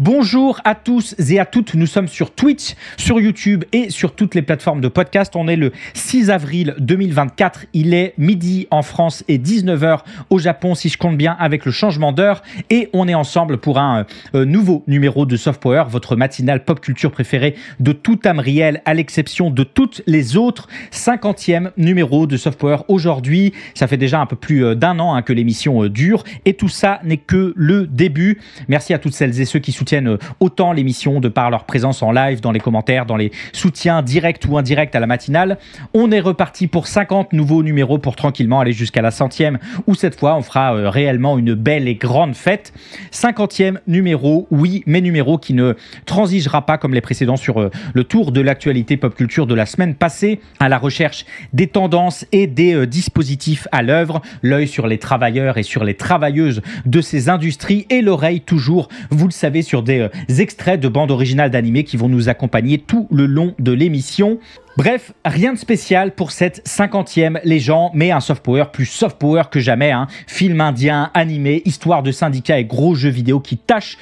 Bonjour à tous et à toutes. Nous sommes sur Twitch, sur YouTube et sur toutes les plateformes de podcast. On est le 6 avril 2024. Il est midi en France et 19h au Japon, si je compte bien, avec le changement d'heure. Et on est ensemble pour un euh, nouveau numéro de Soft votre matinale pop culture préférée de tout Amriel à l'exception de toutes les autres. 50e numéro de Soft aujourd'hui. Ça fait déjà un peu plus euh, d'un an hein, que l'émission euh, dure. Et tout ça n'est que le début. Merci à toutes celles et ceux qui soutiennent tiennent euh, autant l'émission de par leur présence en live, dans les commentaires, dans les soutiens directs ou indirects à la matinale. On est reparti pour 50 nouveaux numéros pour tranquillement aller jusqu'à la centième, où cette fois on fera euh, réellement une belle et grande fête. 50e numéro, oui, mais numéro qui ne transigera pas comme les précédents sur euh, le tour de l'actualité pop culture de la semaine passée, à la recherche des tendances et des dispositifs à l'œuvre, l'œil sur les travailleurs et sur les travailleuses de ces industries et l'oreille toujours, vous le savez, sur des euh, extraits de bandes originales d'animés qui vont nous accompagner tout le long de l'émission. Bref, rien de spécial pour cette cinquantième, légende mais un soft power plus soft power que jamais. Hein. Film indien, animé, histoire de syndicats et gros jeux vidéo qui tâchent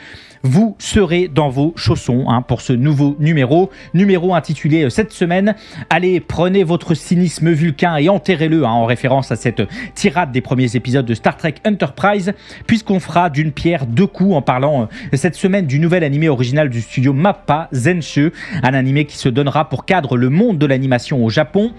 vous serez dans vos chaussons hein, pour ce nouveau numéro. Numéro intitulé euh, cette semaine Allez, prenez votre cynisme vulcain et enterrez-le, hein, en référence à cette tirade des premiers épisodes de Star Trek Enterprise, puisqu'on fera d'une pierre deux coups en parlant euh, cette semaine du nouvel animé original du studio Mappa Zenshu, un animé qui se donnera pour cadre le monde de l'animation au Japon.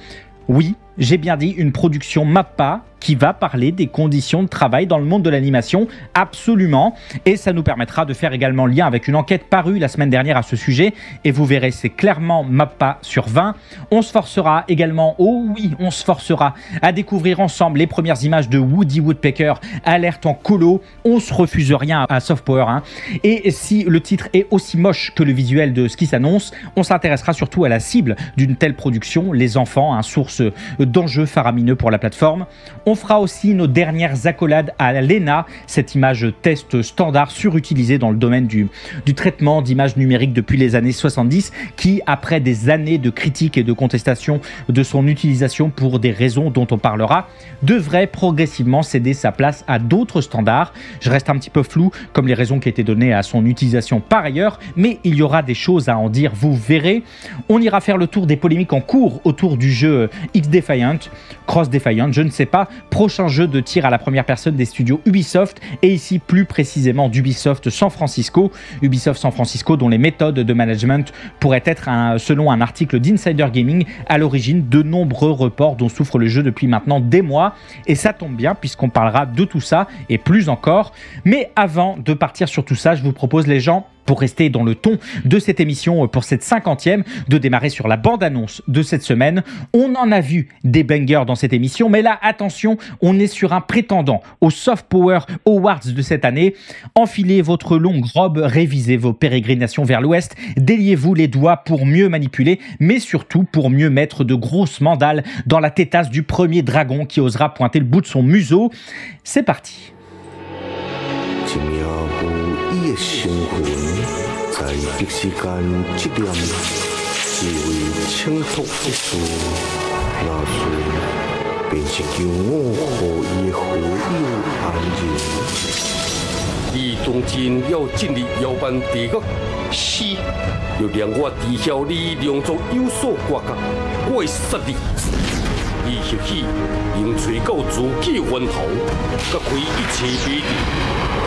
Oui, j'ai bien dit une production Mappa qui va parler des conditions de travail dans le monde de l'animation, absolument. Et ça nous permettra de faire également lien avec une enquête parue la semaine dernière à ce sujet. Et vous verrez, c'est clairement MAPPA sur 20. On se forcera également, oh oui, on se forcera à découvrir ensemble les premières images de Woody Woodpecker, alerte en colo. On se refuse rien à Soft Power. Hein. Et si le titre est aussi moche que le visuel de ce qui s'annonce, on s'intéressera surtout à la cible d'une telle production, les enfants, un hein, source d'enjeux faramineux pour la plateforme. On fera aussi nos dernières accolades à l'ENA, cette image test standard surutilisée dans le domaine du, du traitement d'images numériques depuis les années 70, qui, après des années de critiques et de contestations de son utilisation pour des raisons dont on parlera, devrait progressivement céder sa place à d'autres standards. Je reste un petit peu flou comme les raisons qui étaient données à son utilisation par ailleurs, mais il y aura des choses à en dire, vous verrez. On ira faire le tour des polémiques en cours autour du jeu X Defiant, Cross Defiant, je ne sais pas prochain jeu de tir à la première personne des studios Ubisoft, et ici plus précisément d'Ubisoft San Francisco. Ubisoft San Francisco dont les méthodes de management pourraient être, selon un article d'Insider Gaming, à l'origine de nombreux reports dont souffre le jeu depuis maintenant des mois. Et ça tombe bien puisqu'on parlera de tout ça et plus encore. Mais avant de partir sur tout ça, je vous propose les gens pour rester dans le ton de cette émission euh, pour cette cinquantième, de démarrer sur la bande-annonce de cette semaine. On en a vu des bangers dans cette émission, mais là, attention, on est sur un prétendant au Soft Power Awards de cette année. Enfilez votre longue robe, révisez vos pérégrinations vers l'ouest, déliez-vous les doigts pour mieux manipuler, mais surtout pour mieux mettre de grosses mandales dans la tétasse du premier dragon qui osera pointer le bout de son museau. C'est parti. 生魂在一时间质量，是为倾托之术。那时变成像我，何以何有安宁？你当今要尽力要办第个死，要让我知晓你两族有所挂角，我杀你。伊就是用嘴到自己源头，甲开一枪毙。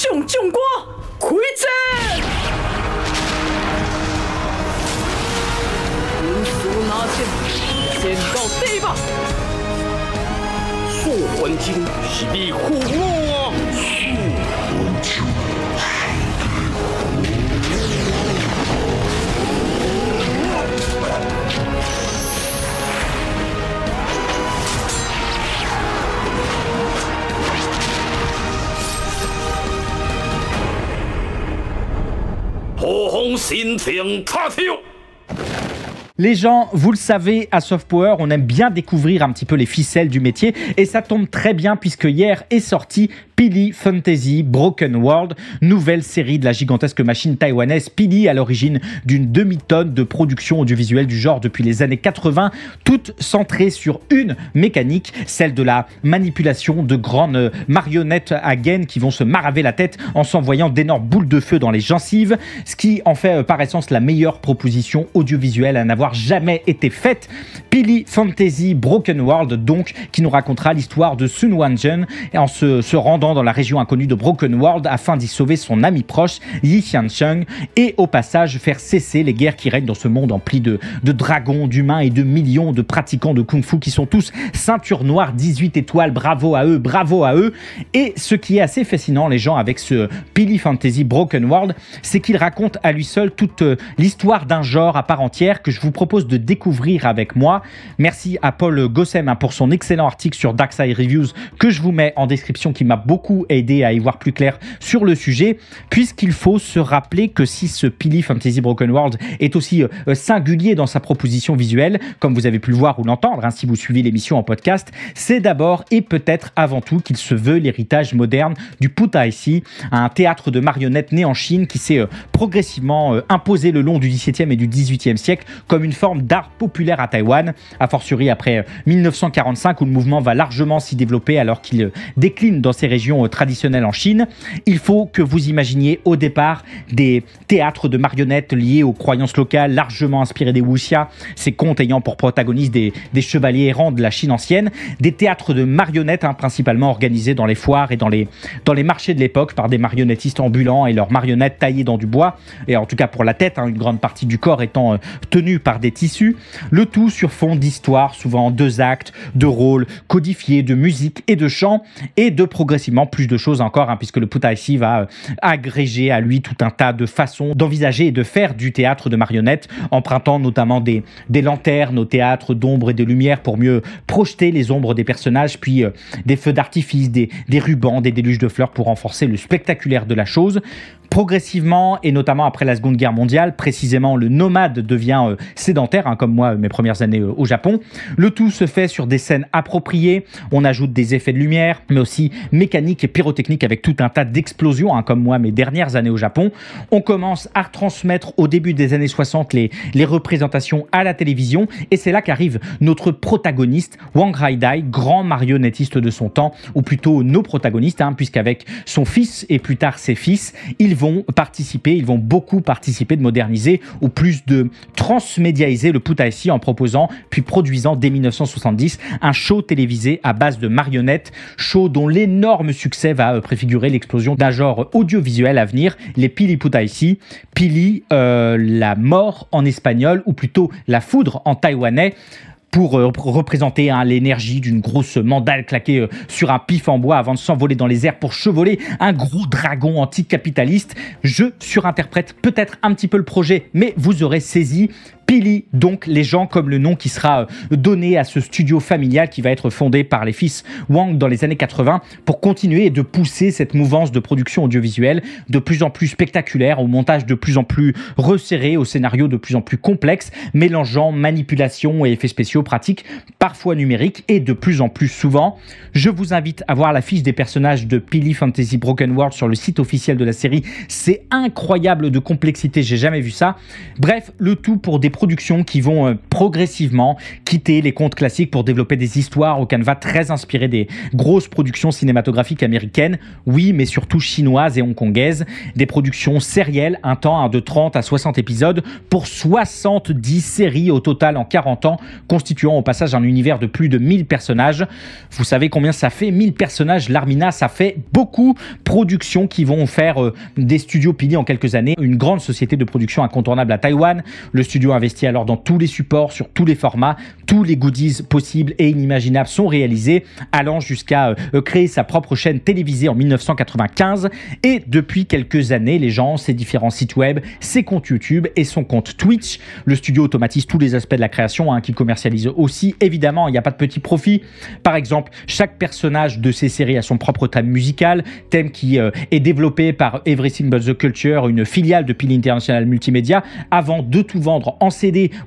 将将官，跪下！如此拿剑，剑到地吧！素魂真，是你害我！我方先将他烧。Les gens, vous le savez, à Softpower, on aime bien découvrir un petit peu les ficelles du métier et ça tombe très bien puisque hier est sorti Pili Fantasy Broken World, nouvelle série de la gigantesque machine taïwanaise Pili à l'origine d'une demi-tonne de production audiovisuelle du genre depuis les années 80, toute centrée sur une mécanique, celle de la manipulation de grandes marionnettes à gaines qui vont se maraver la tête en s'envoyant d'énormes boules de feu dans les gencives, ce qui en fait euh, par essence la meilleure proposition audiovisuelle à n'avoir jamais été faite. Pili Fantasy Broken World, donc, qui nous racontera l'histoire de Sun Wanjun en se, rendant dans la région inconnue de Broken World afin d'y sauver son ami proche, Yi Xiancheng, et au passage faire cesser les guerres qui règnent dans ce monde empli de, de dragons, d'humains et de millions de pratiquants de kung-fu qui sont tous ceinture noire, 18 étoiles, bravo à eux, bravo à eux. Et ce qui est assez fascinant, les gens, avec ce Pili Fantasy Broken World, c'est qu'il raconte à lui seul toute euh, l'histoire d'un genre à part entière que je vous propose de découvrir avec moi. Merci à Paul Gossem hein, pour son excellent article sur Darkseid Reviews que je vous mets en description qui m'a beaucoup aidé à y voir plus clair sur le sujet, puisqu'il faut se rappeler que si ce Pili Fantasy Broken World est aussi euh, euh, singulier dans sa proposition visuelle, comme vous avez pu le voir ou l'entendre hein, si vous suivez l'émission en podcast, c'est d'abord et peut-être avant tout qu'il se veut l'héritage moderne du Putaisi, un théâtre de marionnettes né en Chine qui s'est euh, progressivement imposé le long du XVIIe et du XVIIIe siècle comme une une forme d'art populaire à Taïwan, a fortiori après 1945 euh, où le mouvement va largement s'y développer alors qu'il euh, décline dans ces régions euh, traditionnelles en Chine. Il faut que vous imaginiez au départ des théâtres de marionnettes liés aux croyances locales, largement inspirés des Wuxia, ces contes ayant pour protagonistes des, chevaliers errants de la Chine ancienne, des théâtres de marionnettes hein, principalement organisés dans les foires et dans les, dans les marchés de l'époque par des marionnettistes ambulants et leurs marionnettes taillées dans du bois, et en tout cas pour la tête, hein, une grande partie du corps étant tenue par par des tissus, le tout sur fond d'histoire, souvent en deux actes, de rôles codifiés, de musique et de chant, et de progressivement plus de choses encore, hein, puisque le ici va euh, agréger à lui tout un tas de façons d'envisager et de faire du théâtre de marionnettes, empruntant notamment des, lanternes au théâtre d'ombre et de lumière pour mieux projeter les ombres des personnages, puis euh, des feux d'artifice, des, des rubans, des déluges de fleurs pour renforcer le spectaculaire de la chose progressivement, et notamment après la Seconde Guerre mondiale, précisément le nomade devient euh, sédentaire, hein, comme moi mes premières années euh, au Japon. Le tout se fait sur des scènes appropriées, on ajoute des effets de lumière, mais aussi mécaniques et pyrotechniques avec tout un tas d'explosions, hein, comme moi mes dernières années au Japon. On commence à transmettre au début des années 60 les, représentations à la télévision, et c'est là qu'arrive notre protagoniste, Wang Raidai, grand marionnettiste de son temps, ou plutôt nos protagonistes, hein, puisqu'avec son fils et plus tard ses fils, il vont participer, ils vont beaucoup participer de moderniser ou plus de transmédiaiser le Putaïsi en proposant puis produisant dès 1970 un show télévisé à base de marionnettes, show dont l'énorme succès va euh, préfigurer l'explosion d'un genre audiovisuel à venir, les Pili Putaïsi, Pili, euh, la mort en espagnol ou plutôt la foudre en taïwanais, euh, pour représenter hein, l'énergie d'une grosse mandale claquée euh, sur un pif en bois avant de s'envoler dans les airs pour chevoler un gros dragon anticapitaliste. Je surinterprète peut-être un petit peu le projet, mais vous aurez saisi Pili, donc les gens comme le nom qui sera euh, donné à ce studio familial qui va être fondé par les fils Wang dans les années 80 pour continuer de pousser cette mouvance de production audiovisuelle de plus en plus spectaculaire, au montage de plus en plus resserré, au scénario de plus en plus complexe, mélangeant manipulation et effets spéciaux pratiques, parfois numériques et de plus en plus souvent. Je vous invite à voir la fiche des personnages de Pili Fantasy Broken World sur le site officiel de la série. C'est incroyable de complexité, j'ai jamais vu ça. Bref, le tout pour des productions qui vont euh, progressivement quitter les contes classiques pour développer des histoires au canevas très inspiré des grosses productions cinématographiques américaines, oui, mais surtout chinoises et hongkongaises, des productions sérielles, un temps hein, de 30 à 60 épisodes, pour 70 séries au total en 40 ans, constituant au passage un univers de plus de 1000 personnages. Vous savez combien ça fait 1000 personnages, l'Armina, ça fait beaucoup. Productions qui vont faire euh, des studios piliers en quelques années, une grande société de production incontournable à Taïwan, le studio investi alors dans tous les supports, sur tous les formats, tous les goodies possibles et inimaginables sont réalisés, allant jusqu'à euh, euh, créer sa propre chaîne télévisée en 1995. Et depuis quelques années, les gens, ses différents sites web, ses comptes YouTube et son compte Twitch. Le studio automatise tous les aspects de la création, hein, qui commercialise aussi. Évidemment, il n'y a pas de petit profit. Par exemple, chaque personnage de ces séries a son propre thème musical, thème qui euh, est développé par Everything But the Culture, une filiale de pin International Multimédia, avant de tout vendre en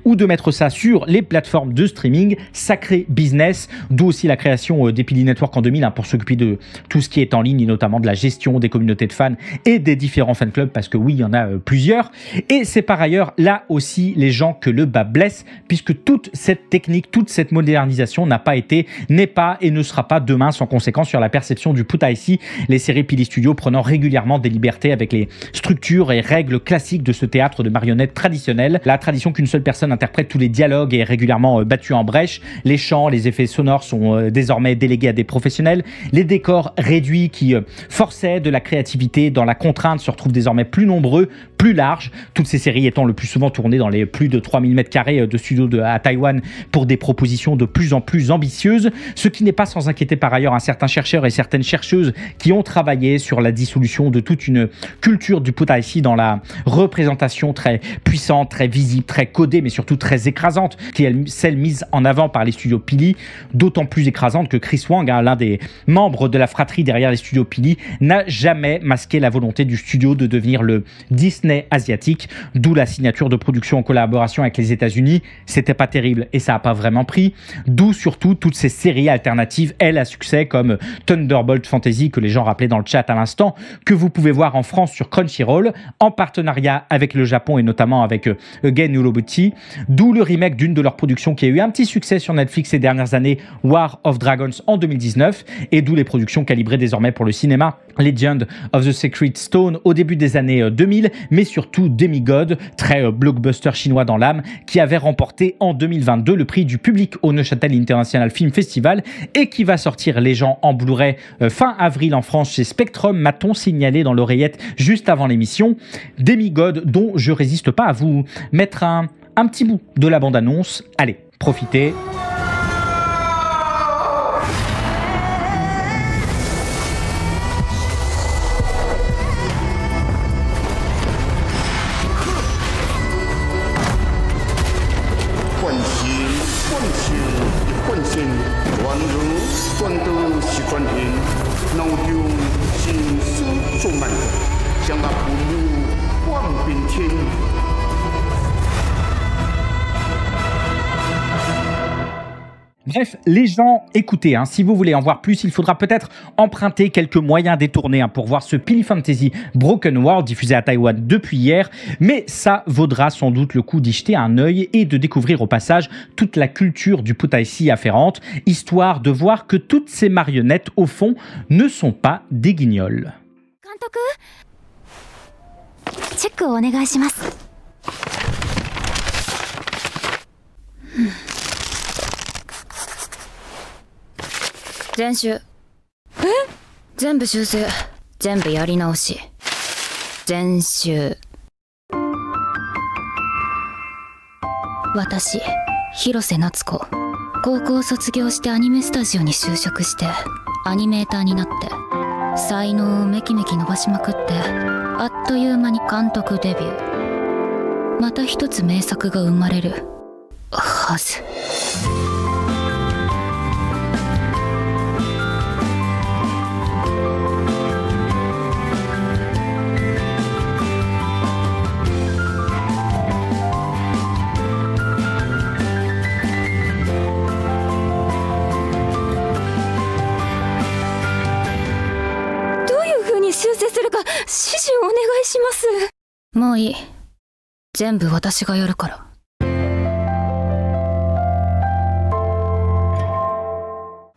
ou de mettre ça sur les plateformes de streaming. Sacré business, d'où aussi la création euh, d'Epili Network en 2000 hein, pour s'occuper de tout ce qui est en ligne et notamment de la gestion des communautés de fans et des différents fan clubs parce que oui, il y en a euh, plusieurs. Et c'est par ailleurs là aussi les gens que le bas blesse puisque toute cette technique, toute cette modernisation n'a pas été, n'est pas et ne sera pas demain sans conséquence sur la perception du put ici. Les séries Pili Studio prenant régulièrement des libertés avec les structures et règles classiques de ce théâtre de marionnettes traditionnelles, La tradition une seule personne interprète tous les dialogues et est régulièrement euh, battue en brèche. Les chants, les effets sonores sont euh, désormais délégués à des professionnels. Les décors réduits qui euh, forçaient de la créativité dans la contrainte se retrouvent désormais plus nombreux, plus larges. Toutes ces séries étant le plus souvent tournées dans les plus de 3000 m carrés de studios de, à Taïwan pour des propositions de plus en plus ambitieuses. Ce qui n'est pas sans inquiéter par ailleurs un certain chercheur et certaines chercheuses qui ont travaillé sur la dissolution de toute une culture du ici dans la représentation très puissante, très visible, très codée, mais surtout très écrasante, qui est celle mise en avant par les studios Pili, d'autant plus écrasante que Chris Wang, hein, l'un des membres de la fratrie derrière les studios Pili, n'a jamais masqué la volonté du studio de devenir le Disney asiatique, d'où la signature de production en collaboration avec les États-Unis. C'était pas terrible et ça a pas vraiment pris, d'où surtout toutes ces séries alternatives, elles à succès comme Thunderbolt Fantasy que les gens rappelaient dans le chat à l'instant, que vous pouvez voir en France sur Crunchyroll, en partenariat avec le Japon et notamment avec euh, Ulo d'où le remake d'une de leurs productions qui a eu un petit succès sur Netflix ces dernières années, War of Dragons en 2019, et d'où les productions calibrées désormais pour le cinéma, Legend of the Secret Stone au début des années 2000, euh, mais surtout Demigod, très euh, blockbuster chinois dans l'âme, qui avait remporté en 2022 le prix du public au Neuchâtel International Film Festival et qui va sortir Les gens en Blu-ray euh, fin avril en France chez Spectrum, m'a-t-on signalé dans l'oreillette juste avant l'émission. Demigod, dont je résiste pas à vous mettre un un petit bout de la bande-annonce. Allez, profitez. les gens, écoutez, hein, si vous voulez en voir plus, il faudra peut-être emprunter quelques moyens détournés hein, pour voir ce Pili Fantasy Broken World diffusé à Taïwan depuis hier, mais ça vaudra sans doute le coup d'y jeter un œil et de découvrir au passage toute la culture du Putaissi afférente, histoire de voir que toutes ces marionnettes, au fond, ne sont pas des guignols. 全集え全部修正全部やり直し全集私広瀬夏子高校卒業してアニメスタジオに就職してアニメーターになって才能をめきめき伸ばしまくってあっという間に監督デビューまた一つ名作が生まれるはずせするか指示をお願いしますもういい全部私がやるから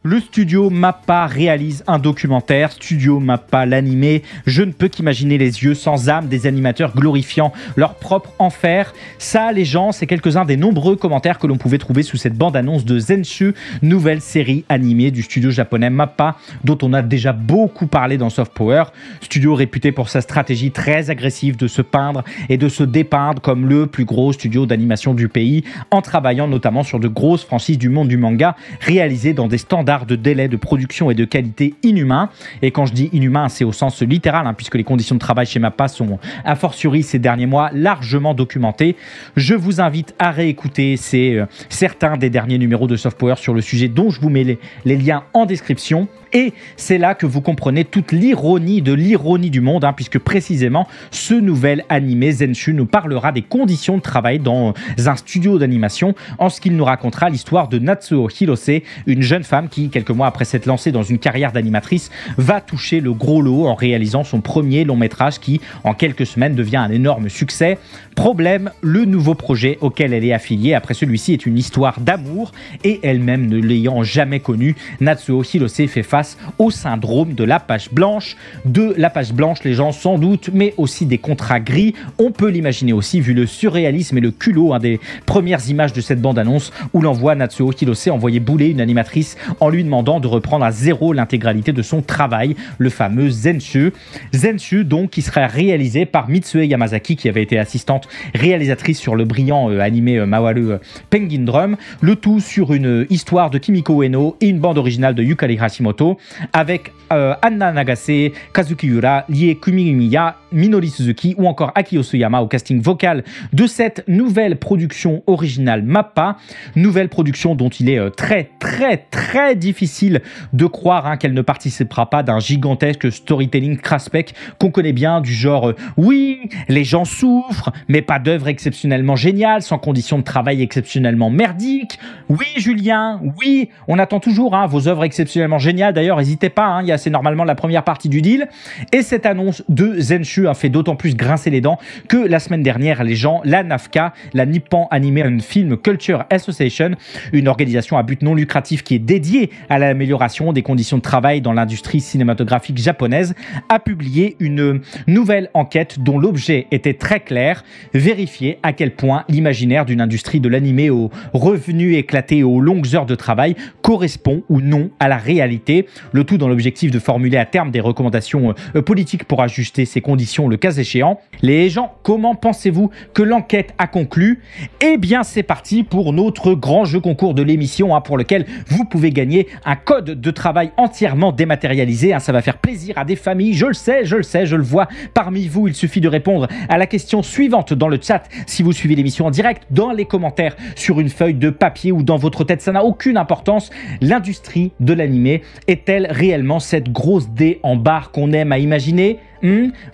le studio Mappa réalise un documentaire, Studio Mappa l'animé. Je ne peux qu'imaginer les yeux sans âme des animateurs glorifiant leur propre enfer. Ça, les gens, c'est quelques-uns des nombreux commentaires que l'on pouvait trouver sous cette bande-annonce de Zenshu, nouvelle série animée du studio japonais Mappa, dont on a déjà beaucoup parlé dans Soft Power. Studio réputé pour sa stratégie très agressive de se peindre et de se dépeindre comme le plus gros studio d'animation du pays, en travaillant notamment sur de grosses franchises du monde du manga réalisées dans des standards de délai de production et de qualité inhumains. Et quand je dis inhumain, c'est au sens littéral, hein, puisque les conditions de travail chez MAPA sont, a fortiori ces derniers mois, largement documentées. Je vous invite à réécouter euh, certains des derniers numéros de Soft Power sur le sujet dont je vous mets les liens en description. Et c'est là que vous comprenez toute l'ironie de l'ironie du monde, hein, puisque précisément ce nouvel animé Zenshu nous parlera des conditions de travail dans euh, un studio d'animation, en ce qu'il nous racontera l'histoire de Natsuo Hirose, une jeune femme qui, quelques mois après s'être lancée dans une carrière d'animatrice, va toucher le gros lot en réalisant son premier long métrage qui, en quelques semaines, devient un énorme succès. Problème, le nouveau projet auquel elle est affiliée après celui-ci est une histoire d'amour et elle-même ne l'ayant jamais connu, Natsuo Hirose fait face au syndrome de la page blanche. De la page blanche, les gens sans doute, mais aussi des contrats gris. On peut l'imaginer aussi vu le surréalisme et le culot un hein, des premières images de cette bande-annonce où l'on voit Natsuo Hirose envoyer bouler une animatrice en lui demandant de reprendre à zéro l'intégralité de son travail, le fameux Zenshu. Zenshu donc qui serait réalisé par Mitsue Yamazaki qui avait été assistante réalisatrice sur le brillant euh, animé euh, Mawaru euh, Penguin Drum, le tout sur une euh, histoire de Kimiko Eno et une bande originale de Yukari Hashimoto avec euh, Anna Nagase, Kazuki Yura, Lie Kumigumiya, Minori Suzuki ou encore Aki Osuyama au casting vocal de cette nouvelle production originale Mappa, nouvelle production dont il est euh, très très très difficile de croire hein, qu'elle ne participera pas d'un gigantesque storytelling craspec qu'on connaît bien du genre euh, oui, les gens souffrent, mais pas d'oeuvre exceptionnellement géniale, sans conditions de travail exceptionnellement merdiques. Oui, Julien, oui, on attend toujours hein, vos œuvres exceptionnellement géniales. D'ailleurs, n'hésitez pas, hein, c'est normalement la première partie du deal. Et cette annonce de Zenshu a fait d'autant plus grincer les dents que la semaine dernière, les gens, la NAFCA, la Nippon Animation Film Culture Association, une organisation à but non lucratif qui est dédiée à l'amélioration des conditions de travail dans l'industrie cinématographique japonaise, a publié une nouvelle enquête dont l'objet était très clair, vérifier à quel point l'imaginaire d'une industrie de l'animé aux revenus éclatés et aux longues heures de travail correspond ou non à la réalité, le tout dans l'objectif de formuler à terme des recommandations euh, politiques pour ajuster ces conditions le cas échéant. Les gens, comment pensez-vous que l'enquête a conclu Eh bien, c'est parti pour notre grand jeu concours de l'émission hein, pour lequel vous pouvez gagner un code de travail entièrement dématérialisé. Hein. ça va faire plaisir à des familles, je le sais, je le sais, je le vois. Parmi vous, il suffit de répondre à la question suivante dans le chat si vous suivez l'émission en direct, dans les commentaires, sur une feuille de papier ou dans votre tête. Ça n'a aucune importance. L'industrie de l'animé est-elle réellement cette grosse dé en barre qu'on aime à imaginer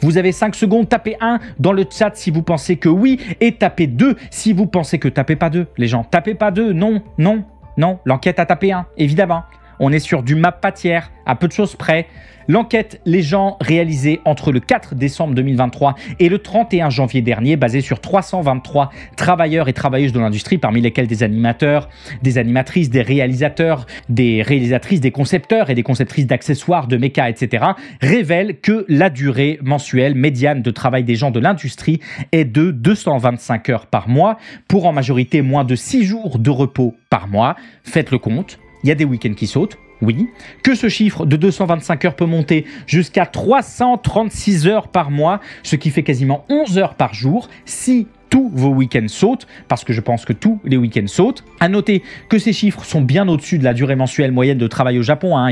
vous avez 5 secondes, tapez 1 dans le chat si vous pensez que oui, et tapez 2 si vous pensez que tapez pas 2, les gens. Tapez pas 2, non, non, non, l'enquête a tapé 1, évidemment. On est sur du map pâtière, à peu de choses près. L'enquête Les gens réalisée entre le 4 décembre 2023 et le 31 janvier dernier, basée sur 323 travailleurs et travailleuses de l'industrie, parmi lesquels des animateurs, des animatrices, des réalisateurs, des réalisatrices, des concepteurs et des conceptrices d'accessoires, de méca, etc., révèle que la durée mensuelle médiane de travail des gens de l'industrie est de 225 heures par mois, pour en majorité moins de 6 jours de repos par mois. Faites le compte, il y a des week-ends qui sautent, oui. Que ce chiffre de 225 heures peut monter jusqu'à 336 heures par mois, ce qui fait quasiment 11 heures par jour, si tous vos week-ends sautent, parce que je pense que tous les week-ends sautent. À noter que ces chiffres sont bien au-dessus de la durée mensuelle moyenne de travail au Japon, hein,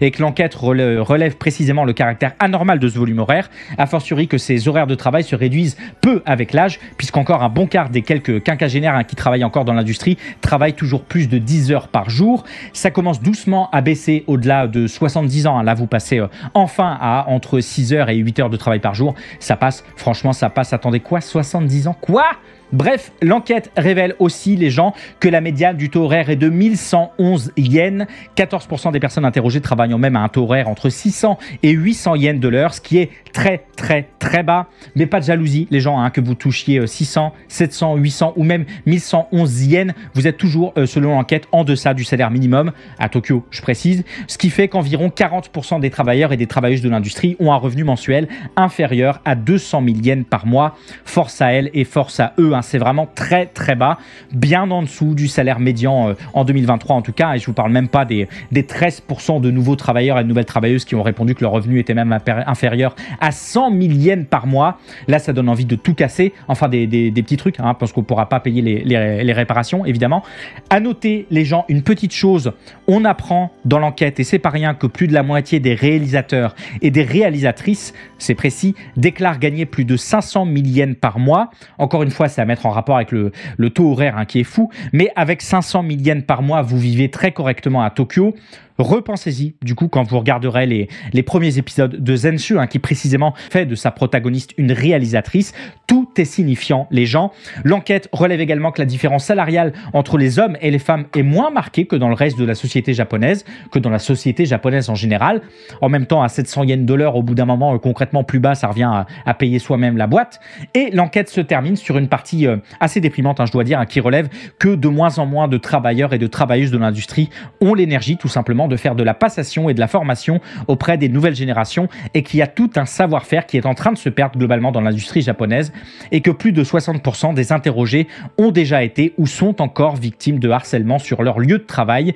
et que l'enquête relève, précisément le caractère anormal de ce volume horaire, a fortiori que ces horaires de travail se réduisent peu avec l'âge, puisqu'encore un bon quart des quelques quinquagénaires hein, qui travaillent encore dans l'industrie travaillent toujours plus de 10 heures par jour. Ça commence doucement à baisser au-delà de 70 ans. Hein. Là, vous passez euh, enfin à entre 6 heures et 8 heures de travail par jour. Ça passe, franchement, ça passe. Attendez quoi 70 ans Quoi Bref, l'enquête révèle aussi les gens que la médiane du taux horaire est de 1111 yens. 14% des personnes interrogées travaillant même à un taux horaire entre 600 et 800 yens de l'heure, ce qui est très très très bas. Mais pas de jalousie, les gens, hein, que vous touchiez 600, 700, 800 ou même 1111 yens, vous êtes toujours, euh, selon l'enquête, en deçà du salaire minimum à Tokyo, je précise. Ce qui fait qu'environ 40% des travailleurs et des travailleuses de l'industrie ont un revenu mensuel inférieur à 200 000 yens par mois. Force à elles et force à eux. Hein, c'est vraiment très très bas, bien en dessous du salaire médian euh, en 2023 en tout cas, et je vous parle même pas des, des 13% de nouveaux travailleurs et de nouvelles travailleuses qui ont répondu que leur revenu était même inférieur à 100 000 yens par mois. Là, ça donne envie de tout casser, enfin des, des, petits trucs, hein, parce qu'on ne pourra pas payer les, les, réparations, évidemment. À noter, les gens, une petite chose, on apprend dans l'enquête, et c'est pas rien, que plus de la moitié des réalisateurs et des réalisatrices, c'est précis, déclarent gagner plus de 500 000 yens par mois. Encore une fois, ça mettre en rapport avec le, taux horaire hein, qui est fou, mais avec 500 000 yens par mois, vous vivez très correctement à Tokyo repensez-y, du coup, quand vous regarderez les, les premiers épisodes de Zenshu, hein, qui précisément fait de sa protagoniste une réalisatrice. Tout est signifiant, les gens. L'enquête relève également que la différence salariale entre les hommes et les femmes est moins marquée que dans le reste de la société japonaise, que dans la société japonaise en général. En même temps, à 700 yens de l'heure, au bout d'un moment, euh, concrètement plus bas, ça revient à, payer soi-même la boîte. Et l'enquête se termine sur une partie euh, assez déprimante, hein, je dois dire, hein, qui relève que de moins en moins de travailleurs et de travailleuses de l'industrie ont l'énergie, tout simplement, de faire de la passation et de la formation auprès des nouvelles générations et qu'il y a tout un savoir-faire qui est en train de se perdre globalement dans l'industrie japonaise et que plus de 60% des interrogés ont déjà été ou sont encore victimes de harcèlement sur leur lieu de travail.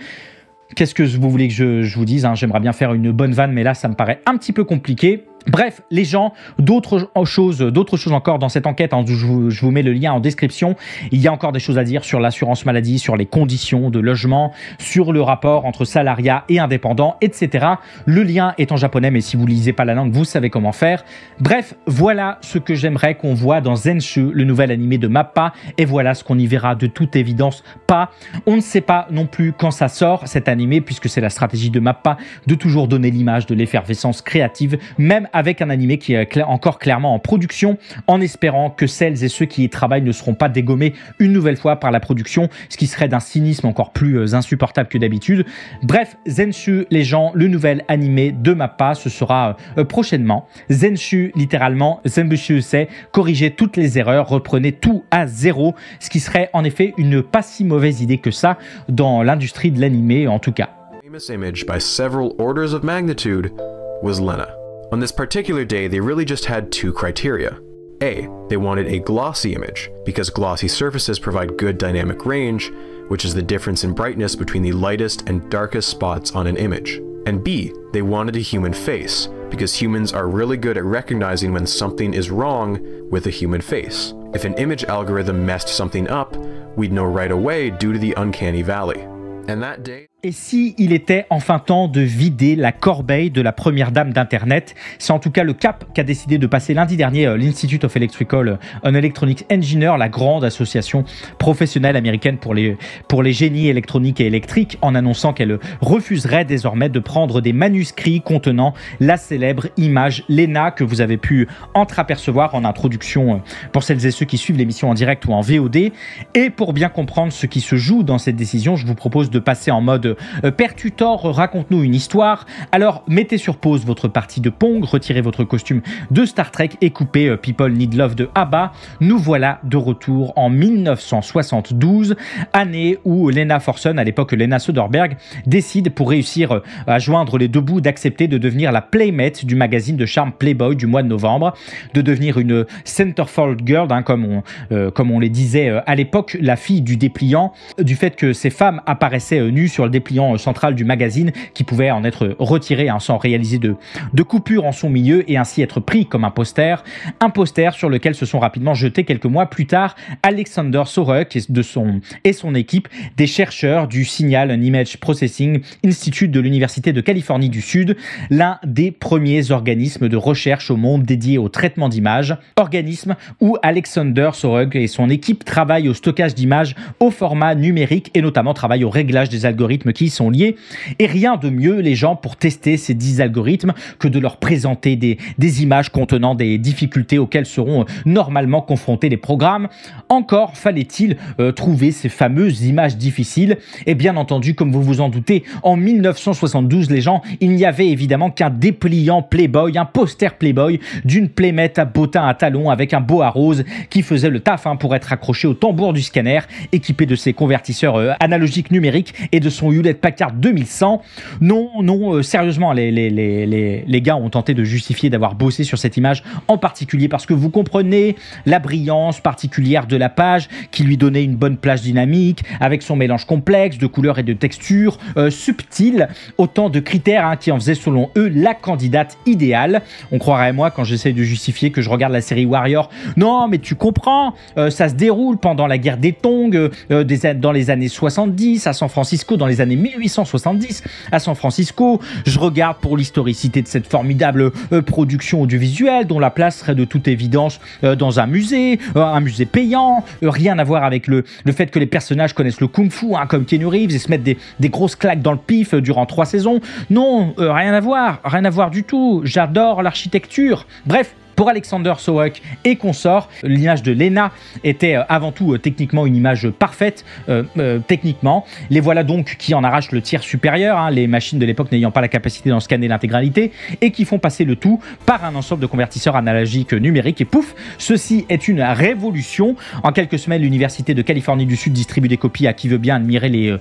Qu'est-ce que vous voulez que je, vous dise hein? J'aimerais bien faire une bonne vanne, mais là, ça me paraît un petit peu compliqué. Bref, les gens, d'autres choses, d'autres choses encore dans cette enquête. Hein, je, vous, mets le lien en description. Il y a encore des choses à dire sur l'assurance maladie, sur les conditions de logement, sur le rapport entre salariat et indépendant, etc. Le lien est en japonais, mais si vous lisez pas la langue, vous savez comment faire. Bref, voilà ce que j'aimerais qu'on voit dans Zenshu, le nouvel animé de Mappa, et voilà ce qu'on y verra de toute évidence pas. On ne sait pas non plus quand ça sort cet animé, puisque c'est la stratégie de Mappa de toujours donner l'image de l'effervescence créative, même avec un animé qui est encore clairement en production, en espérant que celles et ceux qui y travaillent ne seront pas dégommés une nouvelle fois par la production, ce qui serait d'un cynisme encore plus euh, insupportable que d'habitude. Bref, Zenshu, les gens, le nouvel animé de Mappa, ce sera euh, euh, prochainement. Zenshu, littéralement, Zenbushu, c'est corriger toutes les erreurs, reprenez tout à zéro, ce qui serait en effet une pas si mauvaise idée que ça dans l'industrie de l'animé en tout cas. image magnitude Lena. On this particular day, they really just had two criteria. A, they wanted a glossy image, because glossy surfaces provide good dynamic range, which is the difference in brightness between the lightest and darkest spots on an image. And B, they wanted a human face, because humans are really good at recognizing when something is wrong with a human face. If an image algorithm messed something up, we'd know right away due to the uncanny valley. And that day, Et si il était enfin temps de vider la corbeille de la première dame d'Internet C'est en tout cas le cap qu'a décidé de passer lundi dernier euh, l'Institute of Electrical and euh, Electronics Engineers, la grande association professionnelle américaine pour les, pour les génies électroniques et électriques, en annonçant qu'elle refuserait désormais de prendre des manuscrits contenant la célèbre image Lena que vous avez pu entreapercevoir en introduction euh, pour celles et ceux qui suivent l'émission en direct ou en VOD. Et pour bien comprendre ce qui se joue dans cette décision, je vous propose de passer en mode euh, Père Tutor, raconte-nous une histoire. Alors, mettez sur pause votre partie de Pong, retirez votre costume de Star Trek et coupez euh, People Need Love de ABBA. Nous voilà de retour en 1972, année où Lena Forson, à l'époque Lena Soderbergh, décide pour réussir euh, à joindre les deux bouts d'accepter de devenir la playmate du magazine de charme Playboy du mois de novembre, de devenir une centerfold girl, hein, comme, on, comme on les disait à l'époque, la fille du dépliant, du fait que ces femmes apparaissaient nues sur le dépliant client euh, central du magazine qui pouvait en être retiré hein, sans réaliser de, de coupure en son milieu et ainsi être pris comme un poster. Un poster sur lequel se sont rapidement jetés quelques mois plus tard Alexander Sorek et, de son, et son équipe, des chercheurs du Signal and Image Processing Institute de l'Université de Californie du Sud, l'un des premiers organismes de recherche au monde dédié au traitement d'images, organisme où Alexander Sorek et son équipe travaillent au stockage d'images au format numérique et notamment travaillent au réglage des algorithmes qui y sont liés. Et rien de mieux, les gens, pour tester ces 10 algorithmes que de leur présenter des, images contenant des difficultés auxquelles seront euh, normalement confrontés les programmes. Encore fallait-il euh, trouver ces fameuses images difficiles. Et bien entendu, comme vous vous en doutez, en 1972, les gens, il n'y avait évidemment qu'un dépliant Playboy, un poster Playboy d'une playmate à bottin à talons avec un beau à qui faisait le taf hein, pour être accroché au tambour du scanner, équipé de ses convertisseurs euh, analogiques numériques et de son Hewlett Packard 2100. Non, non, euh, sérieusement, les, les, les, les, gars ont tenté de justifier d'avoir bossé sur cette image en particulier parce que vous comprenez la brillance particulière de la page qui lui donnait une bonne plage dynamique avec son mélange complexe de couleurs et de textures euh, subtiles, autant de critères hein, qui en faisaient selon eux la candidate idéale. On croirait moi quand j'essaie de justifier que je regarde la série Warrior. Non, mais tu comprends, euh, ça se déroule pendant la guerre des Tongs des, dans les années 70 à San Francisco dans les années années 1870 à San Francisco. Je regarde pour l'historicité de cette formidable euh, production audiovisuelle dont la place serait de toute évidence euh, dans un musée, euh, un musée payant, rien à voir avec le, fait que les personnages connaissent le kung-fu hein, comme Keanu Reeves et se mettent des, grosses claques dans le pif durant trois saisons. Non, rien à voir, rien à voir du tout. J'adore l'architecture. Bref, pour Alexander Sowak et consort. L'image de Lena était euh, avant tout euh, techniquement une image parfaite, euh, techniquement. Les voilà donc qui en arrachent le tiers supérieur, hein, les machines de l'époque n'ayant pas la capacité d'en scanner l'intégralité, et qui font passer le tout par un ensemble de convertisseurs analogiques numériques. Et pouf, ceci est une révolution. En quelques semaines, l'Université de Californie du Sud distribue des copies à qui veut bien admirer les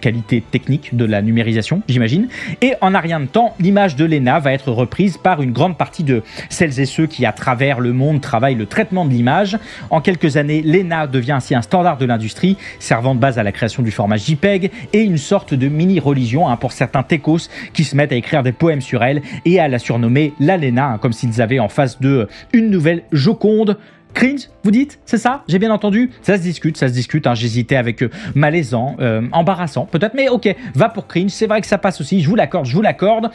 qualités techniques de la numérisation, j'imagine. Et en un rien de temps, l'image de Lena va être reprise par une grande partie de celles et ceux qui, à travers le monde, travaille le traitement de l'image. En quelques années, l'ENA devient ainsi un standard de l'industrie, servant de base à la création du format JPEG et une sorte de mini-religion hein, pour certains techos qui se mettent à écrire des poèmes sur elle et à la surnommer la l'ENA, hein, comme s'ils avaient en face d'eux une nouvelle Joconde. Cringe, vous dites C'est ça J'ai bien entendu Ça se discute, ça se discute. Hein, j'hésitais avec euh, malaisant, euh, embarrassant peut-être, mais ok, va pour cringe. C'est vrai que ça passe aussi, je vous l'accorde, je vous l'accorde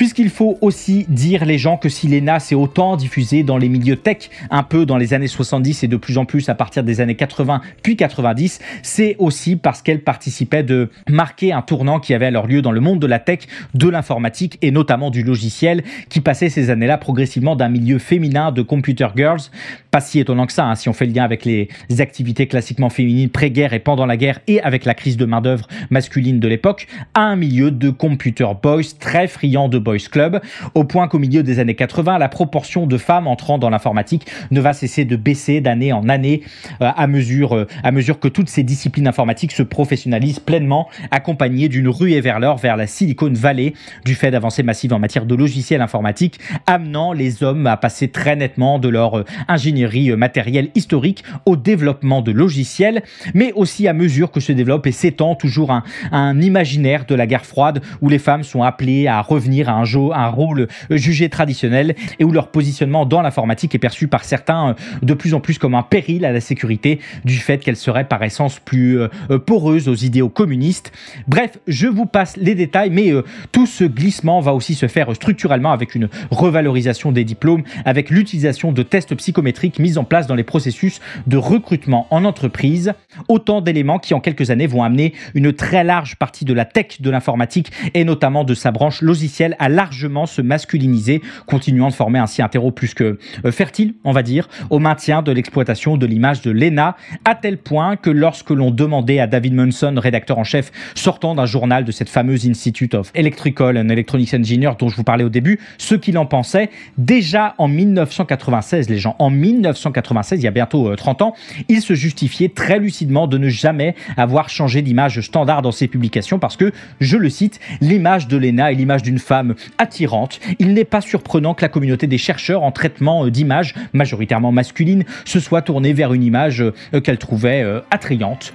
puisqu'il faut aussi dire les gens que si l'ENA s'est autant diffusée dans les milieux tech, un peu dans les années 70 et de plus en plus à partir des années 80 puis 90, c'est aussi parce qu'elle participait de marquer un tournant qui avait alors lieu dans le monde de la tech, de l'informatique et notamment du logiciel, qui passait ces années-là progressivement d'un milieu féminin de computer girls pas si étonnant que ça, hein, si on fait le lien avec les activités classiquement féminines pré-guerre et pendant la guerre et avec la crise de main-d'œuvre masculine de l'époque, à un milieu de computer boys très friand de boys club, au point qu'au milieu des années 80, la proportion de femmes entrant dans l'informatique ne va cesser de baisser d'année en année euh, à, mesure, euh, à mesure que toutes ces disciplines informatiques se professionnalisent pleinement, accompagnées d'une ruée vers l'or vers la Silicon Valley, du fait d'avancées massives en matière de logiciels informatiques, amenant les hommes à passer très nettement de leur euh, ingénierie matériel euh, matérielle historique au développement de logiciels, mais aussi à mesure que se développe et s'étend toujours un, imaginaire de la guerre froide où les femmes sont appelées à revenir à un, jeu, un rôle euh, jugé traditionnel et où leur positionnement dans l'informatique est perçu par certains euh, de plus en plus comme un péril à la sécurité du fait qu'elles seraient par essence plus poreuses aux idéaux communistes. Bref, je vous passe les détails, mais tout ce glissement va aussi se faire structurellement avec une revalorisation des diplômes, avec l'utilisation de tests psychométriques mise mises en place dans les processus de recrutement en entreprise, autant d'éléments qui en quelques années vont amener une très large partie de la tech de l'informatique et notamment de sa branche logicielle à largement se masculiniser, continuant de former ainsi un terreau plus que euh, fertile, on va dire, au maintien de l'exploitation de l'image de l'ENA, à tel point que lorsque l'on demandait à David Munson, rédacteur en chef sortant d'un journal de cette fameuse Institute of Electrical and Electronics Engineers dont je vous parlais au début, ce qu'il en pensait, déjà en 1996, les gens, en 1996, 1996, il y a bientôt 30 euh, ans, il se justifiait très lucidement de ne jamais avoir changé d'image standard dans ses publications parce que, je le cite, l'image de Lena est l'image d'une femme attirante. Il n'est pas surprenant que la communauté des chercheurs en traitement euh, d'images, majoritairement masculine, se soit tournée vers une image euh, qu'elle trouvait attrayante.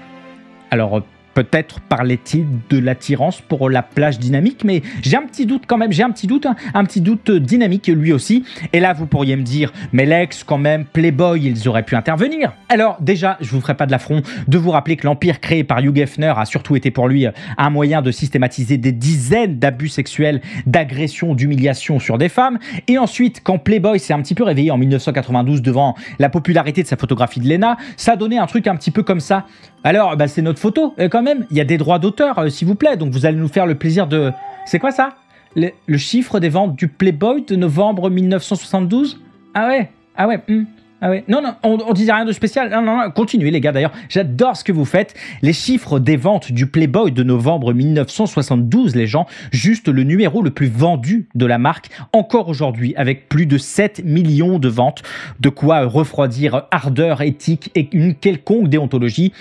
Alors Peut-être parlait-il de l'attirance pour la plage dynamique, mais j'ai un petit doute quand même, j'ai un petit doute, un petit doute dynamique lui aussi. Et là, vous pourriez me dire, mais Lex, quand même, Playboy, ils auraient pu intervenir. Alors déjà, je vous ferai pas de l'affront de vous rappeler que l'empire créé par Hugh Hefner a surtout été pour lui un moyen de systématiser des dizaines d'abus sexuels, d'agressions, d'humiliations sur des femmes. Et ensuite, quand Playboy s'est un petit peu réveillé en 1992 devant la popularité de sa photographie de Lena, ça donnait un truc un petit peu comme ça, alors, bah, c'est notre photo, et euh, quand même. Il y a des droits d'auteur, euh, s'il vous plaît. Donc, vous allez nous faire le plaisir de. C'est quoi ça le, chiffre des ventes du Playboy de novembre 1972 Ah ouais Ah ouais hmm. Ah ouais. Non, non, on, ne disait rien de spécial. Non, non, non, continuez les gars d'ailleurs. J'adore ce que vous faites. Les chiffres des ventes du Playboy de novembre 1972, les gens, juste le numéro le plus vendu de la marque encore aujourd'hui, avec plus de 7 millions de ventes. De quoi refroidir ardeur éthique et une quelconque déontologie.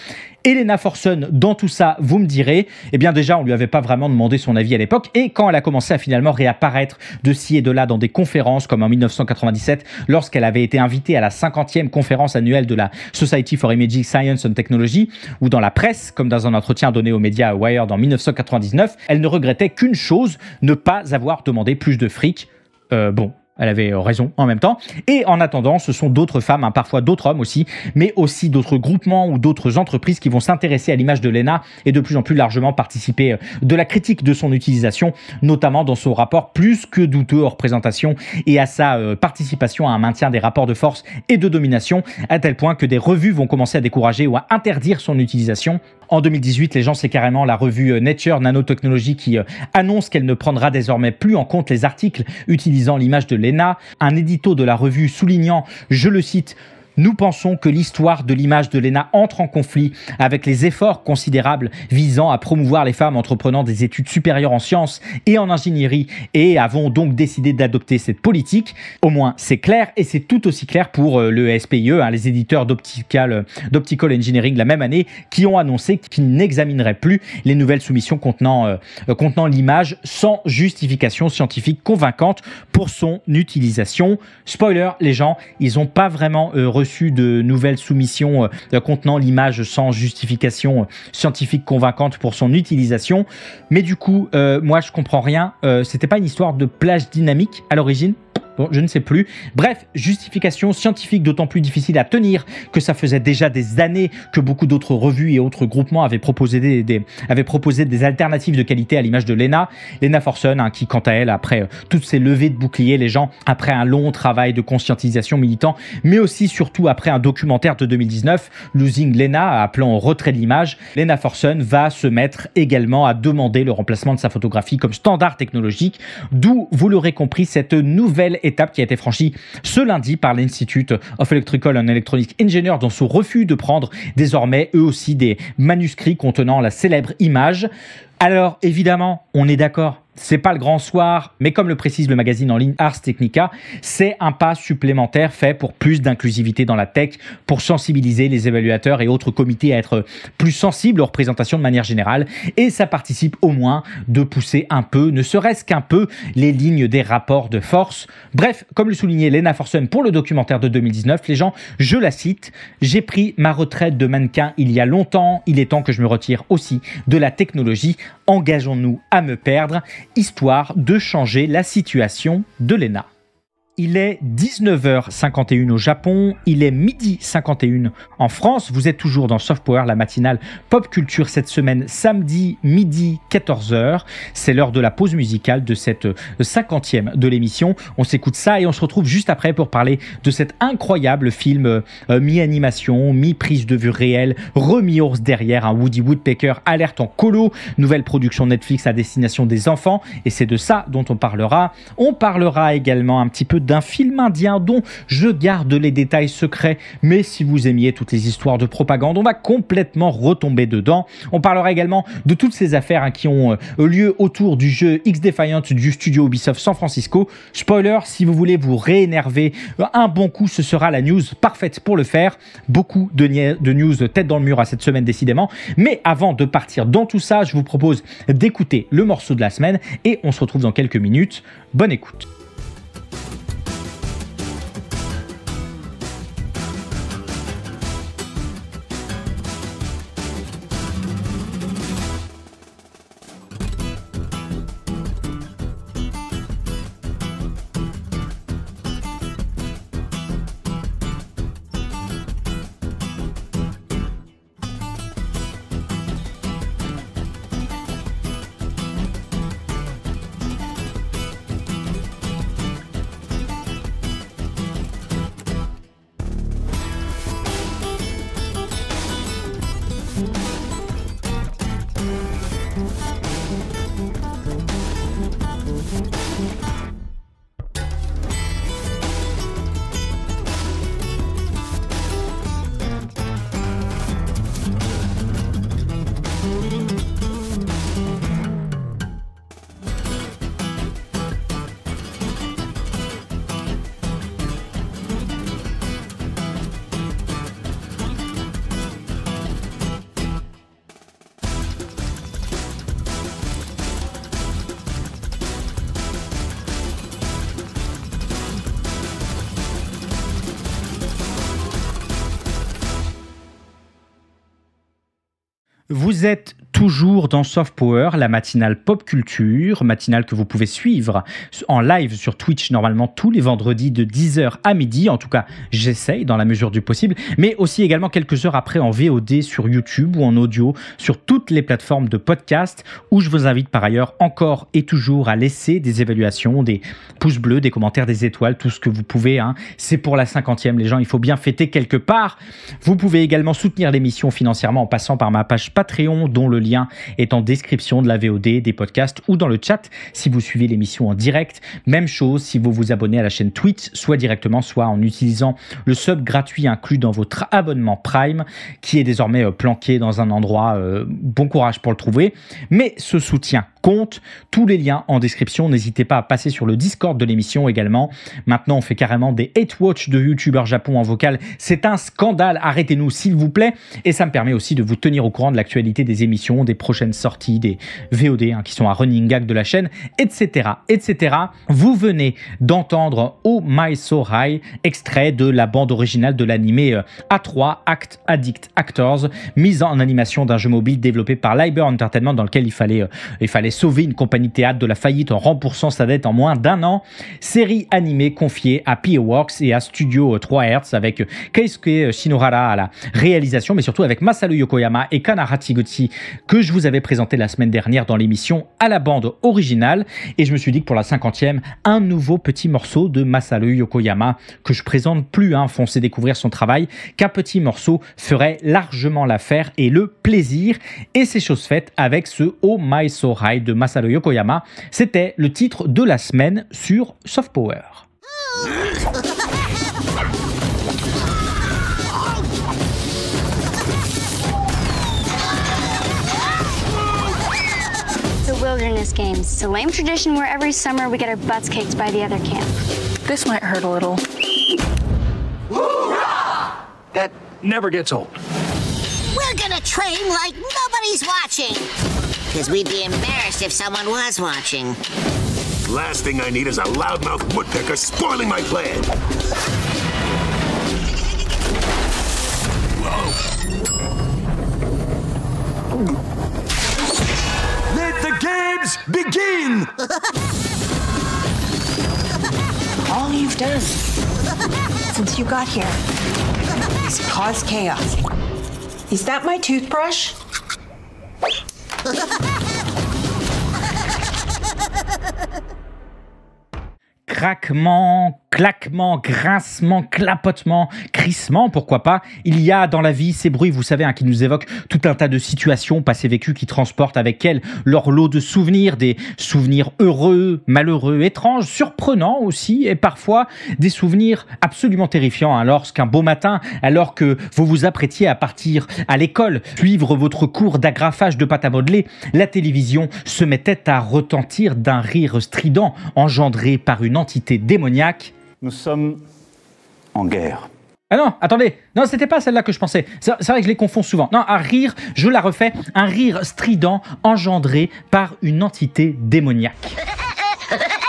Elena Forson dans tout ça, vous me direz Eh bien déjà, on lui avait pas vraiment demandé son avis à l'époque et quand elle a commencé à finalement réapparaître de ci et de là dans des conférences comme en 1997 lorsqu'elle avait été invitée à la 50e conférence annuelle de la Society for Imaging Science and Technology ou dans la presse comme dans un entretien donné aux médias Wired en 1999, elle ne regrettait qu'une chose, ne pas avoir demandé plus de fric. Euh, bon, elle avait euh, raison en même temps. Et en attendant, ce sont d'autres femmes, hein, parfois d'autres hommes aussi, mais aussi d'autres groupements ou d'autres entreprises qui vont s'intéresser à l'image de l'ENA et de plus en plus largement participer euh, de la critique de son utilisation, notamment dans son rapport plus que douteux aux représentations et à sa euh, participation à un maintien des rapports de force et de domination, à tel point que des revues vont commencer à décourager ou à interdire son utilisation en 2018, les gens, c'est carrément la revue euh, Nature Nanotechnologie qui euh, annonce qu'elle ne prendra désormais plus en compte les articles utilisant l'image de l'ENA. Un édito de la revue soulignant, je le cite, nous pensons que l'histoire de l'image de l'ENA entre en conflit avec les efforts considérables visant à promouvoir les femmes entreprenant des études supérieures en sciences et en ingénierie et avons donc décidé d'adopter cette politique. Au moins, c'est clair et c'est tout aussi clair pour euh, le SPIE, hein, les éditeurs d'Optical, euh, Engineering la même année, qui ont annoncé qu'ils n'examineraient plus les nouvelles soumissions contenant, euh, l'image sans justification scientifique convaincante pour son utilisation. Spoiler, les gens, ils n'ont pas vraiment de nouvelles soumissions euh, contenant l'image sans justification euh, scientifique convaincante pour son utilisation. Mais du coup, euh, moi je comprends rien. C'était pas une histoire de plage dynamique à l'origine Bon, je ne sais plus. Bref, justification scientifique d'autant plus difficile à tenir que ça faisait déjà des années que beaucoup d'autres revues et autres groupements avaient proposé des, alternatives de qualité à l'image de Lena. Lena Forson, hein, qui quant à elle, après euh, toutes ces levées de boucliers, les gens, après un long travail de conscientisation militant, mais aussi surtout après un documentaire de 2019, Losing Lena, appelant au retrait de l'image, Lena Forson va se mettre également à demander le remplacement de sa photographie comme standard technologique, d'où, vous l'aurez compris, cette nouvelle étape qui a été franchie ce lundi par l'Institute of Electrical and Electronic Engineers dans son refus de prendre désormais eux aussi des manuscrits contenant la célèbre image. Alors évidemment, on est d'accord, c'est pas le grand soir, mais comme le précise le magazine en ligne Ars Technica, c'est un pas supplémentaire fait pour plus d'inclusivité dans la tech, pour sensibiliser les évaluateurs et autres comités à être plus sensibles aux représentations de manière générale, et ça participe au moins de pousser un peu, ne serait-ce qu'un peu, les lignes des rapports de force. Bref, comme le soulignait Lena Forsen pour le documentaire de 2019, les gens, je la cite, j'ai pris ma retraite de mannequin il y a longtemps, il est temps que je me retire aussi de la technologie, engageons-nous à me perdre histoire de changer la situation de Lena. Il est 19h51 au Japon, il est midi 51 en France. Vous êtes toujours dans Soft Power, la matinale pop culture cette semaine, samedi midi 14h. C'est l'heure de la pause musicale de cette 50e euh, de l'émission. On s'écoute ça et on se retrouve juste après pour parler de cet incroyable film euh, euh, mi-animation, mi-prise de vue réelle, remis ours derrière un Woody Woodpecker alerte en colo, nouvelle production Netflix à destination des enfants. Et c'est de ça dont on parlera. On parlera également un petit peu d'un film indien dont je garde les détails secrets, mais si vous aimiez toutes les histoires de propagande, on va complètement retomber dedans. On parlera également de toutes ces affaires hein, qui ont euh, lieu autour du jeu X-Defiant du studio Ubisoft San Francisco. Spoiler, si vous voulez vous réénerver euh, un bon coup, ce sera la news parfaite pour le faire. Beaucoup de, de news tête dans le mur à cette semaine décidément. Mais avant de partir dans tout ça, je vous propose d'écouter le morceau de la semaine et on se retrouve dans quelques minutes. Bonne écoute. dans Soft Power, la matinale pop culture, matinale que vous pouvez suivre en live sur Twitch normalement tous les vendredis de 10h à midi. En tout cas, j'essaye dans la mesure du possible, mais aussi également quelques heures après en VOD sur YouTube ou en audio sur toutes les plateformes de podcast où je vous invite par ailleurs encore et toujours à laisser des évaluations, des pouces bleus, des commentaires, des étoiles, tout ce que vous pouvez. Hein. C'est pour la cinquantième, les gens, il faut bien fêter quelque part. Vous pouvez également soutenir l'émission financièrement en passant par ma page Patreon dont le lien est en description de la VOD, des podcasts ou dans le chat si vous suivez l'émission en direct. Même chose si vous vous abonnez à la chaîne Twitch, soit directement, soit en utilisant le sub gratuit inclus dans votre abonnement Prime, qui est désormais euh, planqué dans un endroit. Euh, bon courage pour le trouver. Mais ce soutien compte. Tous les liens en description. N'hésitez pas à passer sur le Discord de l'émission également. Maintenant, on fait carrément des hate watch de youtubeurs japon en vocal. C'est un scandale. Arrêtez-nous, s'il vous plaît. Et ça me permet aussi de vous tenir au courant de l'actualité des émissions, des prochaines Sortie sorties, des VOD hein, qui sont un running gag de la chaîne, etc. etc. Vous venez d'entendre Oh My So High, extrait de la bande originale de l'animé euh, A3 Act Addict Actors, mise en animation d'un jeu mobile développé par Liber Entertainment dans lequel il fallait, euh, il fallait sauver une compagnie théâtre de la faillite en remboursant sa dette en moins d'un an. Série animée confiée à PA Works et à Studio 3Hertz euh, avec Keisuke Shinohara à la réalisation, mais surtout avec Masaru Yokoyama et Kanara Tigotsi, que je vous avais présenté la semaine dernière dans l'émission à la bande originale. Et je me suis dit que pour la cinquantième, un nouveau petit morceau de Masaru Yokoyama que je présente plus, hein, foncez découvrir son travail, qu'un petit morceau ferait largement l'affaire et le plaisir. Et c'est chose faite avec ce Oh My So de Masaru Yokoyama. C'était le titre de la semaine sur Soft Power. wilderness games. It's a lame tradition where every summer we get our butts kicked by the other camp. This might hurt a little. Hoorah! That never gets old. We're gonna train like nobody's watching. Because we'd be embarrassed if someone was watching. Last thing I need is a loudmouth woodpecker spoiling my plan. Whoa games begin! All you've done since you got here is cause chaos. Is that my toothbrush? Craquement claquement, grincement, clapotement, crissement, pourquoi pas. Il y a dans la vie ces bruits, vous savez, hein, qui nous évoquent tout un tas de situations passées vécues qui transportent avec elles leur lot de souvenirs, des souvenirs heureux, malheureux, étranges, surprenants aussi, et parfois des souvenirs absolument terrifiants. Alors hein, Lorsqu'un beau matin, alors que vous vous apprêtiez à partir à l'école, suivre votre cours d'agrafage de pâte à modeler, la télévision se mettait à retentir d'un rire strident engendré par une entité démoniaque nous sommes en guerre. Ah non, attendez, non, c'était pas celle-là que je pensais. C'est vrai que je les confonds souvent. Non, un rire, je la refais, un rire strident engendré par une entité démoniaque.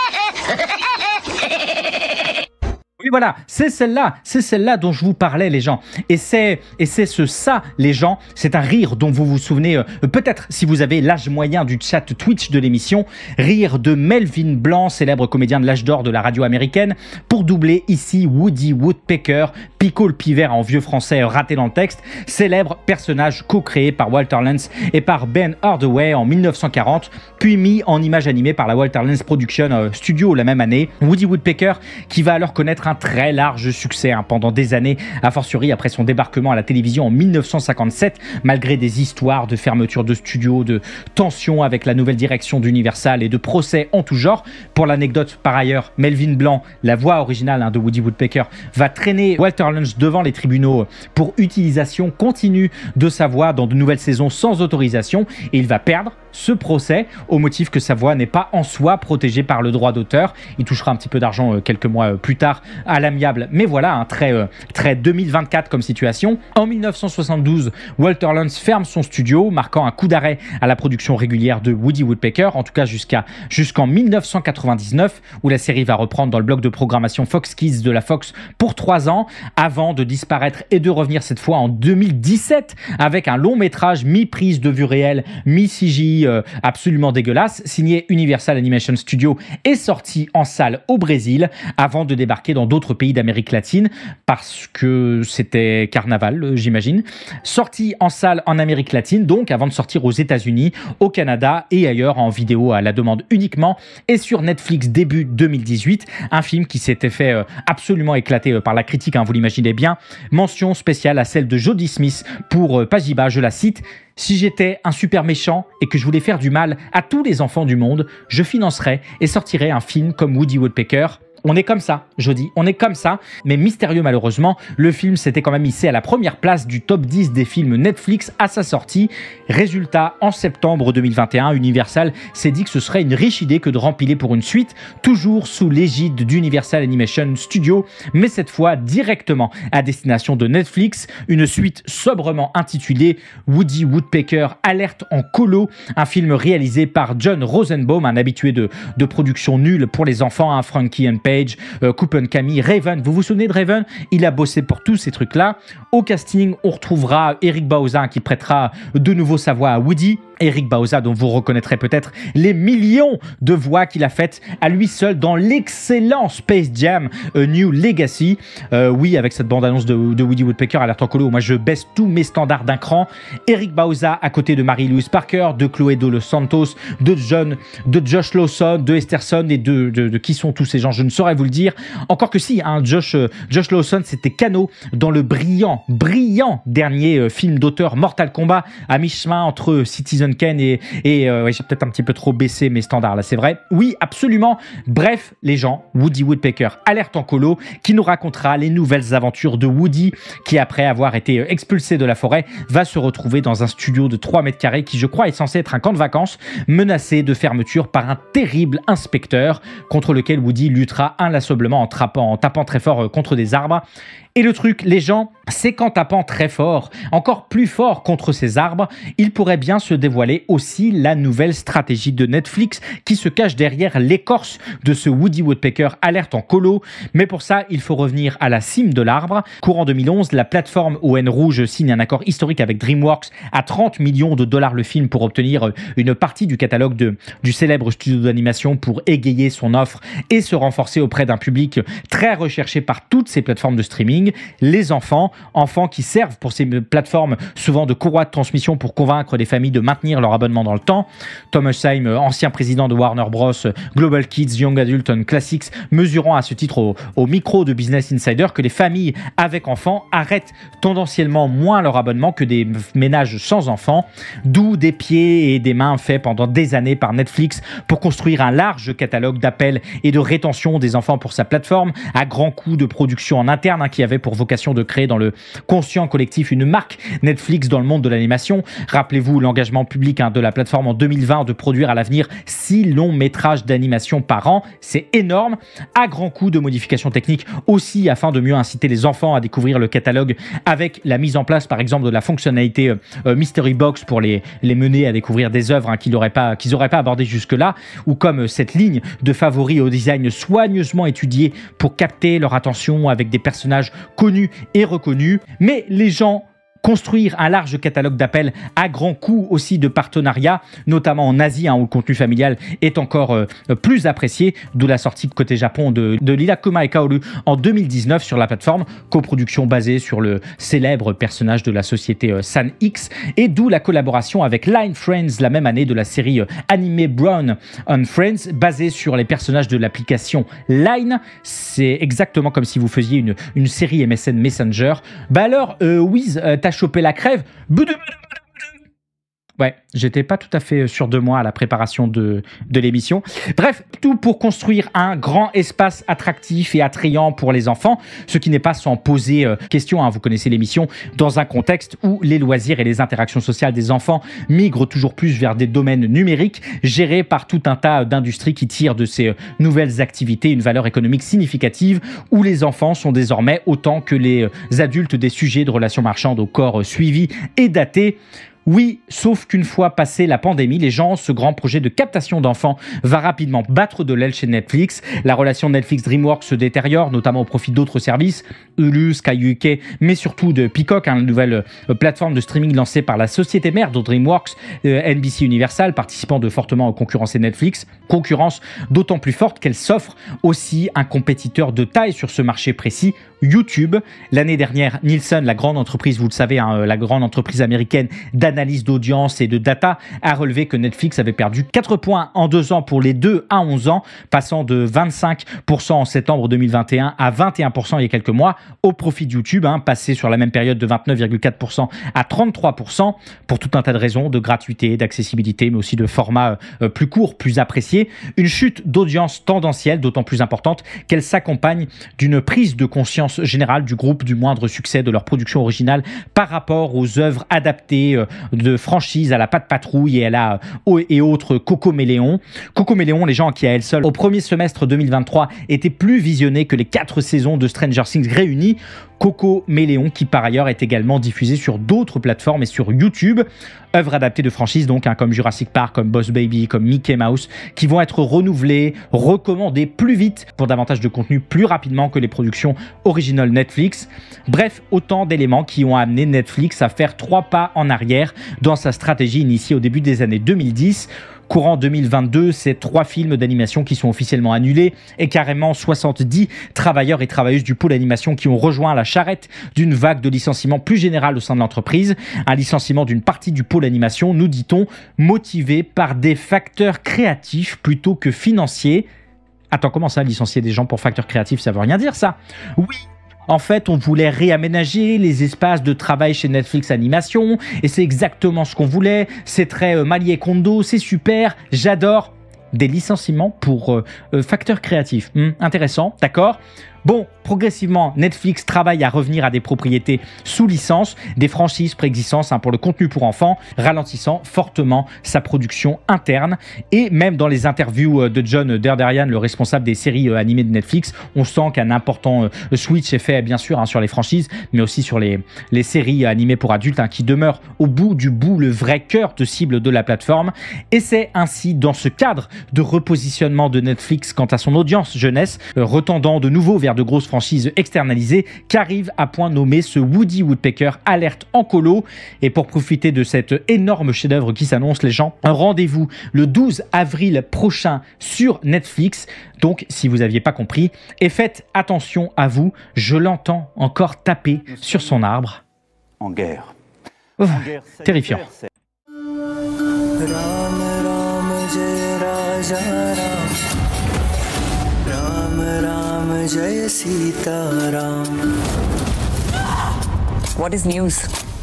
voilà, c'est celle-là, c'est celle-là dont je vous parlais, les gens. Et c'est et c'est ce ça, les gens. C'est un rire dont vous vous souvenez euh, peut-être si vous avez l'âge moyen du chat Twitch de l'émission, rire de Melvin Blanc, célèbre comédien de l'âge d'or de la radio américaine, pour doubler ici Woody Woodpecker, picot le pivert en vieux français euh, raté dans le texte, célèbre personnage co-créé par Walter Lantz et par Ben Hardaway en 1940, puis mis en image animée par la Walter Lantz Production euh, Studio la même année. Woody Woodpecker qui va alors connaître un très large succès hein. pendant des années, a fortiori après son débarquement à la télévision en 1957, malgré des histoires de fermeture de studios, de tensions avec la nouvelle direction d'Universal et de procès en tout genre. Pour l'anecdote, par ailleurs, Melvin Blanc, la voix originale hein, de Woody Woodpecker, va traîner Walter Lunch devant les tribunaux pour utilisation continue de sa voix dans de nouvelles saisons sans autorisation et il va perdre ce procès au motif que sa voix n'est pas en soi protégée par le droit d'auteur. Il touchera un petit peu d'argent euh, quelques mois euh, plus tard à l'amiable, mais voilà, un très, très 2024 comme situation. En 1972, Walter Lantz ferme son studio, marquant un coup d'arrêt à la production régulière de Woody Woodpecker, en tout cas jusqu'à jusqu'en 1999, où la série va reprendre dans le bloc de programmation Fox Kids de la Fox pour trois ans, avant de disparaître et de revenir cette fois en 2017 avec un long métrage mi-prise de vue réelle, mi-CGI euh, absolument dégueulasse, signé Universal Animation Studio, et sorti en salle au Brésil avant de débarquer dans d'autres pays d'Amérique latine parce que c'était carnaval, euh, j'imagine. Sorti en salle en Amérique latine, donc avant de sortir aux États-Unis, au Canada et ailleurs en vidéo à la demande uniquement et sur Netflix début 2018, un film qui s'était fait euh, absolument éclater par la critique, hein, vous l'imaginez bien. Mention spéciale à celle de Jodie Smith pour Pajiba, je la cite. Si j'étais un super méchant et que je voulais faire du mal à tous les enfants du monde, je financerais et sortirais un film comme Woody Woodpecker on est comme ça, je dis, on est comme ça, mais mystérieux malheureusement, le film s'était quand même hissé à la première place du top 10 des films Netflix à sa sortie. Résultat, en septembre 2021, Universal s'est dit que ce serait une riche idée que de rempiler pour une suite, toujours sous l'égide d'Universal Animation Studio, mais cette fois directement à destination de Netflix, une suite sobrement intitulée Woody Woodpecker Alerte en colo, un film réalisé par John Rosenbaum, un habitué de, production nulle pour les enfants, un hein, Frankie and Page, euh, Coupon Camille, Raven. Vous vous souvenez de Raven Il a bossé pour tous ces trucs-là. Au casting, on retrouvera Eric Bauzin qui prêtera de nouveau sa voix à Woody. Eric Bauza, dont vous reconnaîtrez peut-être les millions de voix qu'il a faites à lui seul dans l'excellent Space Jam New Legacy. Euh, oui, avec cette bande-annonce de, Woody Woodpecker à l'air colo, moi je baisse tous mes standards d'un cran. Eric Bauza à côté de Marie-Louise Parker, de Chloé de Los Santos, de John, de Josh Lawson, de Esterson et de, qui sont tous ces gens, je ne saurais vous le dire. Encore que si, un hein, Josh, euh, Josh Lawson, c'était Cano dans le brillant, brillant dernier euh, film d'auteur Mortal Kombat à mi-chemin entre Citizen Ken et, euh, j'ai peut-être un petit peu trop baissé mes standards là, c'est vrai. Oui, absolument. Bref, les gens, Woody Woodpecker alerte en colo qui nous racontera les nouvelles aventures de Woody qui, après avoir été euh, expulsé de la forêt, va se retrouver dans un studio de 3 mètres carrés qui, je crois, est censé être un camp de vacances menacé de fermeture par un terrible inspecteur contre lequel Woody luttera inlassablement en, en tapant très fort euh, contre des arbres et le truc, les gens, c'est qu'en tapant très fort, encore plus fort contre ces arbres, il pourrait bien se dévoiler aussi la nouvelle stratégie de Netflix qui se cache derrière l'écorce de ce Woody Woodpecker alerte en colo. Mais pour ça, il faut revenir à la cime de l'arbre. Courant 2011, la plateforme ON Rouge signe un accord historique avec DreamWorks à 30 millions de dollars le film pour obtenir une partie du catalogue de, du célèbre studio d'animation pour égayer son offre et se renforcer auprès d'un public très recherché par toutes ces plateformes de streaming les enfants, enfants qui servent pour ces plateformes souvent de courroie de transmission pour convaincre les familles de maintenir leur abonnement dans le temps. Thomas Heim, ancien président de Warner Bros, Global Kids, Young Adult and Classics, mesurant à ce titre au, micro de Business Insider que les familles avec enfants arrêtent tendanciellement moins leur abonnement que des ménages sans enfants, d'où des pieds et des mains faits pendant des années par Netflix pour construire un large catalogue d'appels et de rétention des enfants pour sa plateforme, à grands coût de production en interne hein, qui avait pour vocation de créer dans le conscient collectif une marque Netflix dans le monde de l'animation. Rappelez-vous l'engagement public hein, de la plateforme en 2020 de produire à l'avenir 6 longs métrages d'animation par an. C'est énorme, à grand coup de modifications techniques aussi afin de mieux inciter les enfants à découvrir le catalogue avec la mise en place par exemple de la fonctionnalité euh, euh, Mystery Box pour les, les mener à découvrir des œuvres hein, qu'ils n'auraient pas, qu'ils pas abordées jusque-là, ou comme euh, cette ligne de favoris au design soigneusement étudiée pour capter leur attention avec des personnages connu et reconnu. Mais les gens construire un large catalogue d'appels à grand coût aussi de partenariats, notamment en Asie, hein, où le contenu familial est encore euh, plus apprécié, d'où la sortie côté Japon de, de Lila Kuma et Kaoru en 2019 sur la plateforme, coproduction basée sur le célèbre personnage de la société euh, San X, et d'où la collaboration avec Line Friends la même année de la série euh, animée Brown on Friends, basée sur les personnages de l'application Line. C'est exactement comme si vous faisiez une, série MSN Messenger. Bah alors, Wiz, choper la crève. Boudou, boudou, Ouais, j'étais pas tout à fait euh, sûr de moi à la préparation de, de l'émission. Bref, tout pour construire un grand espace attractif et attrayant pour les enfants, ce qui n'est pas sans poser euh, question, hein, vous connaissez l'émission, dans un contexte où les loisirs et les interactions sociales des enfants migrent toujours plus vers des domaines numériques, gérés par tout un tas d'industries qui tirent de ces euh, nouvelles activités une valeur économique significative, où les enfants sont désormais autant que les adultes des sujets de relations marchandes au corps suivi et daté. Oui, sauf qu'une fois passée la pandémie, les gens, ce grand projet de captation d'enfants va rapidement battre de l'aile chez Netflix. La relation Netflix-DreamWorks se détériore, notamment au profit d'autres services, Hulu, Sky UK, mais surtout de Peacock, une hein, nouvelle euh, plateforme de streaming lancée par la société mère de DreamWorks, euh, NBC Universal, participant de fortement aux concurrences et Netflix. Concurrence d'autant plus forte qu'elle s'offre aussi un compétiteur de taille sur ce marché précis, YouTube. L'année dernière, Nielsen, la grande entreprise, vous le savez, hein, euh, la grande entreprise américaine d'analyse d'audience et de data, a relevé que Netflix avait perdu 4 points en 2 ans pour les 2 à 11 ans, passant de 25% en septembre 2021 à 21% il y a quelques mois, au profit de YouTube, hein, passé sur la même période de 29,4% à 33%, pour tout un tas de raisons, de gratuité, d'accessibilité, mais aussi de format euh, euh, plus court, plus apprécié. Une chute d'audience tendancielle, d'autant plus importante qu'elle s'accompagne d'une prise de conscience générale du groupe du moindre succès de leur production originale par rapport aux œuvres adaptées euh, de franchise à la Patte Patrouille et à la euh, et autres Coco Méléon. Coco Méléon, les gens qui à elle seule au premier semestre 2023 étaient plus visionnés que les quatre saisons de Stranger Things réunies, Coco Méléon, qui par ailleurs est également diffusé sur d'autres plateformes et sur YouTube. Œuvres adaptées de franchises donc, hein, comme Jurassic Park, comme Boss Baby, comme Mickey Mouse, qui vont être renouvelées, recommandées plus vite pour davantage de contenu plus rapidement que les productions originales Netflix. Bref, autant d'éléments qui ont amené Netflix à faire trois pas en arrière dans sa stratégie initiée au début des années 2010. Courant 2022, c'est trois films d'animation qui sont officiellement annulés et carrément 70 travailleurs et travailleuses du pôle animation qui ont rejoint la charrette d'une vague de licenciements plus générale au sein de l'entreprise. Un licenciement d'une partie du pôle animation, nous dit-on, motivé par des facteurs créatifs plutôt que financiers. Attends, comment ça, licencier des gens pour facteurs créatifs, ça veut rien dire ça Oui, en fait, on voulait réaménager les espaces de travail chez Netflix Animation, et c'est exactement ce qu'on voulait. C'est très euh, Malier Kondo, c'est super, j'adore. Des licenciements pour euh, euh, facteurs créatifs. Hmm, intéressant, d'accord Bon, progressivement, Netflix travaille à revenir à des propriétés sous licence, des franchises préexistantes hein, pour le contenu pour enfants, ralentissant fortement sa production interne. Et même dans les interviews euh, de John Derderian, le responsable des séries euh, animées de Netflix, on sent qu'un important euh, switch est fait, bien sûr, hein, sur les franchises, mais aussi sur les, séries animées pour adultes, hein, qui demeurent au bout du bout le vrai cœur de cible de la plateforme. Et c'est ainsi dans ce cadre de repositionnement de Netflix quant à son audience jeunesse, retendant de nouveau vers de grosses franchises externalisées qu'arrive à point nommé ce Woody Woodpecker alerte en colo. Et pour profiter de cet énorme chef-d'œuvre qui s'annonce, les gens, un rendez-vous le 12 avril prochain sur Netflix. Donc, si vous n'aviez pas compris, et faites attention à vous, je l'entends encore taper sur son arbre. En guerre. terrifiant. जय Sitaram what is news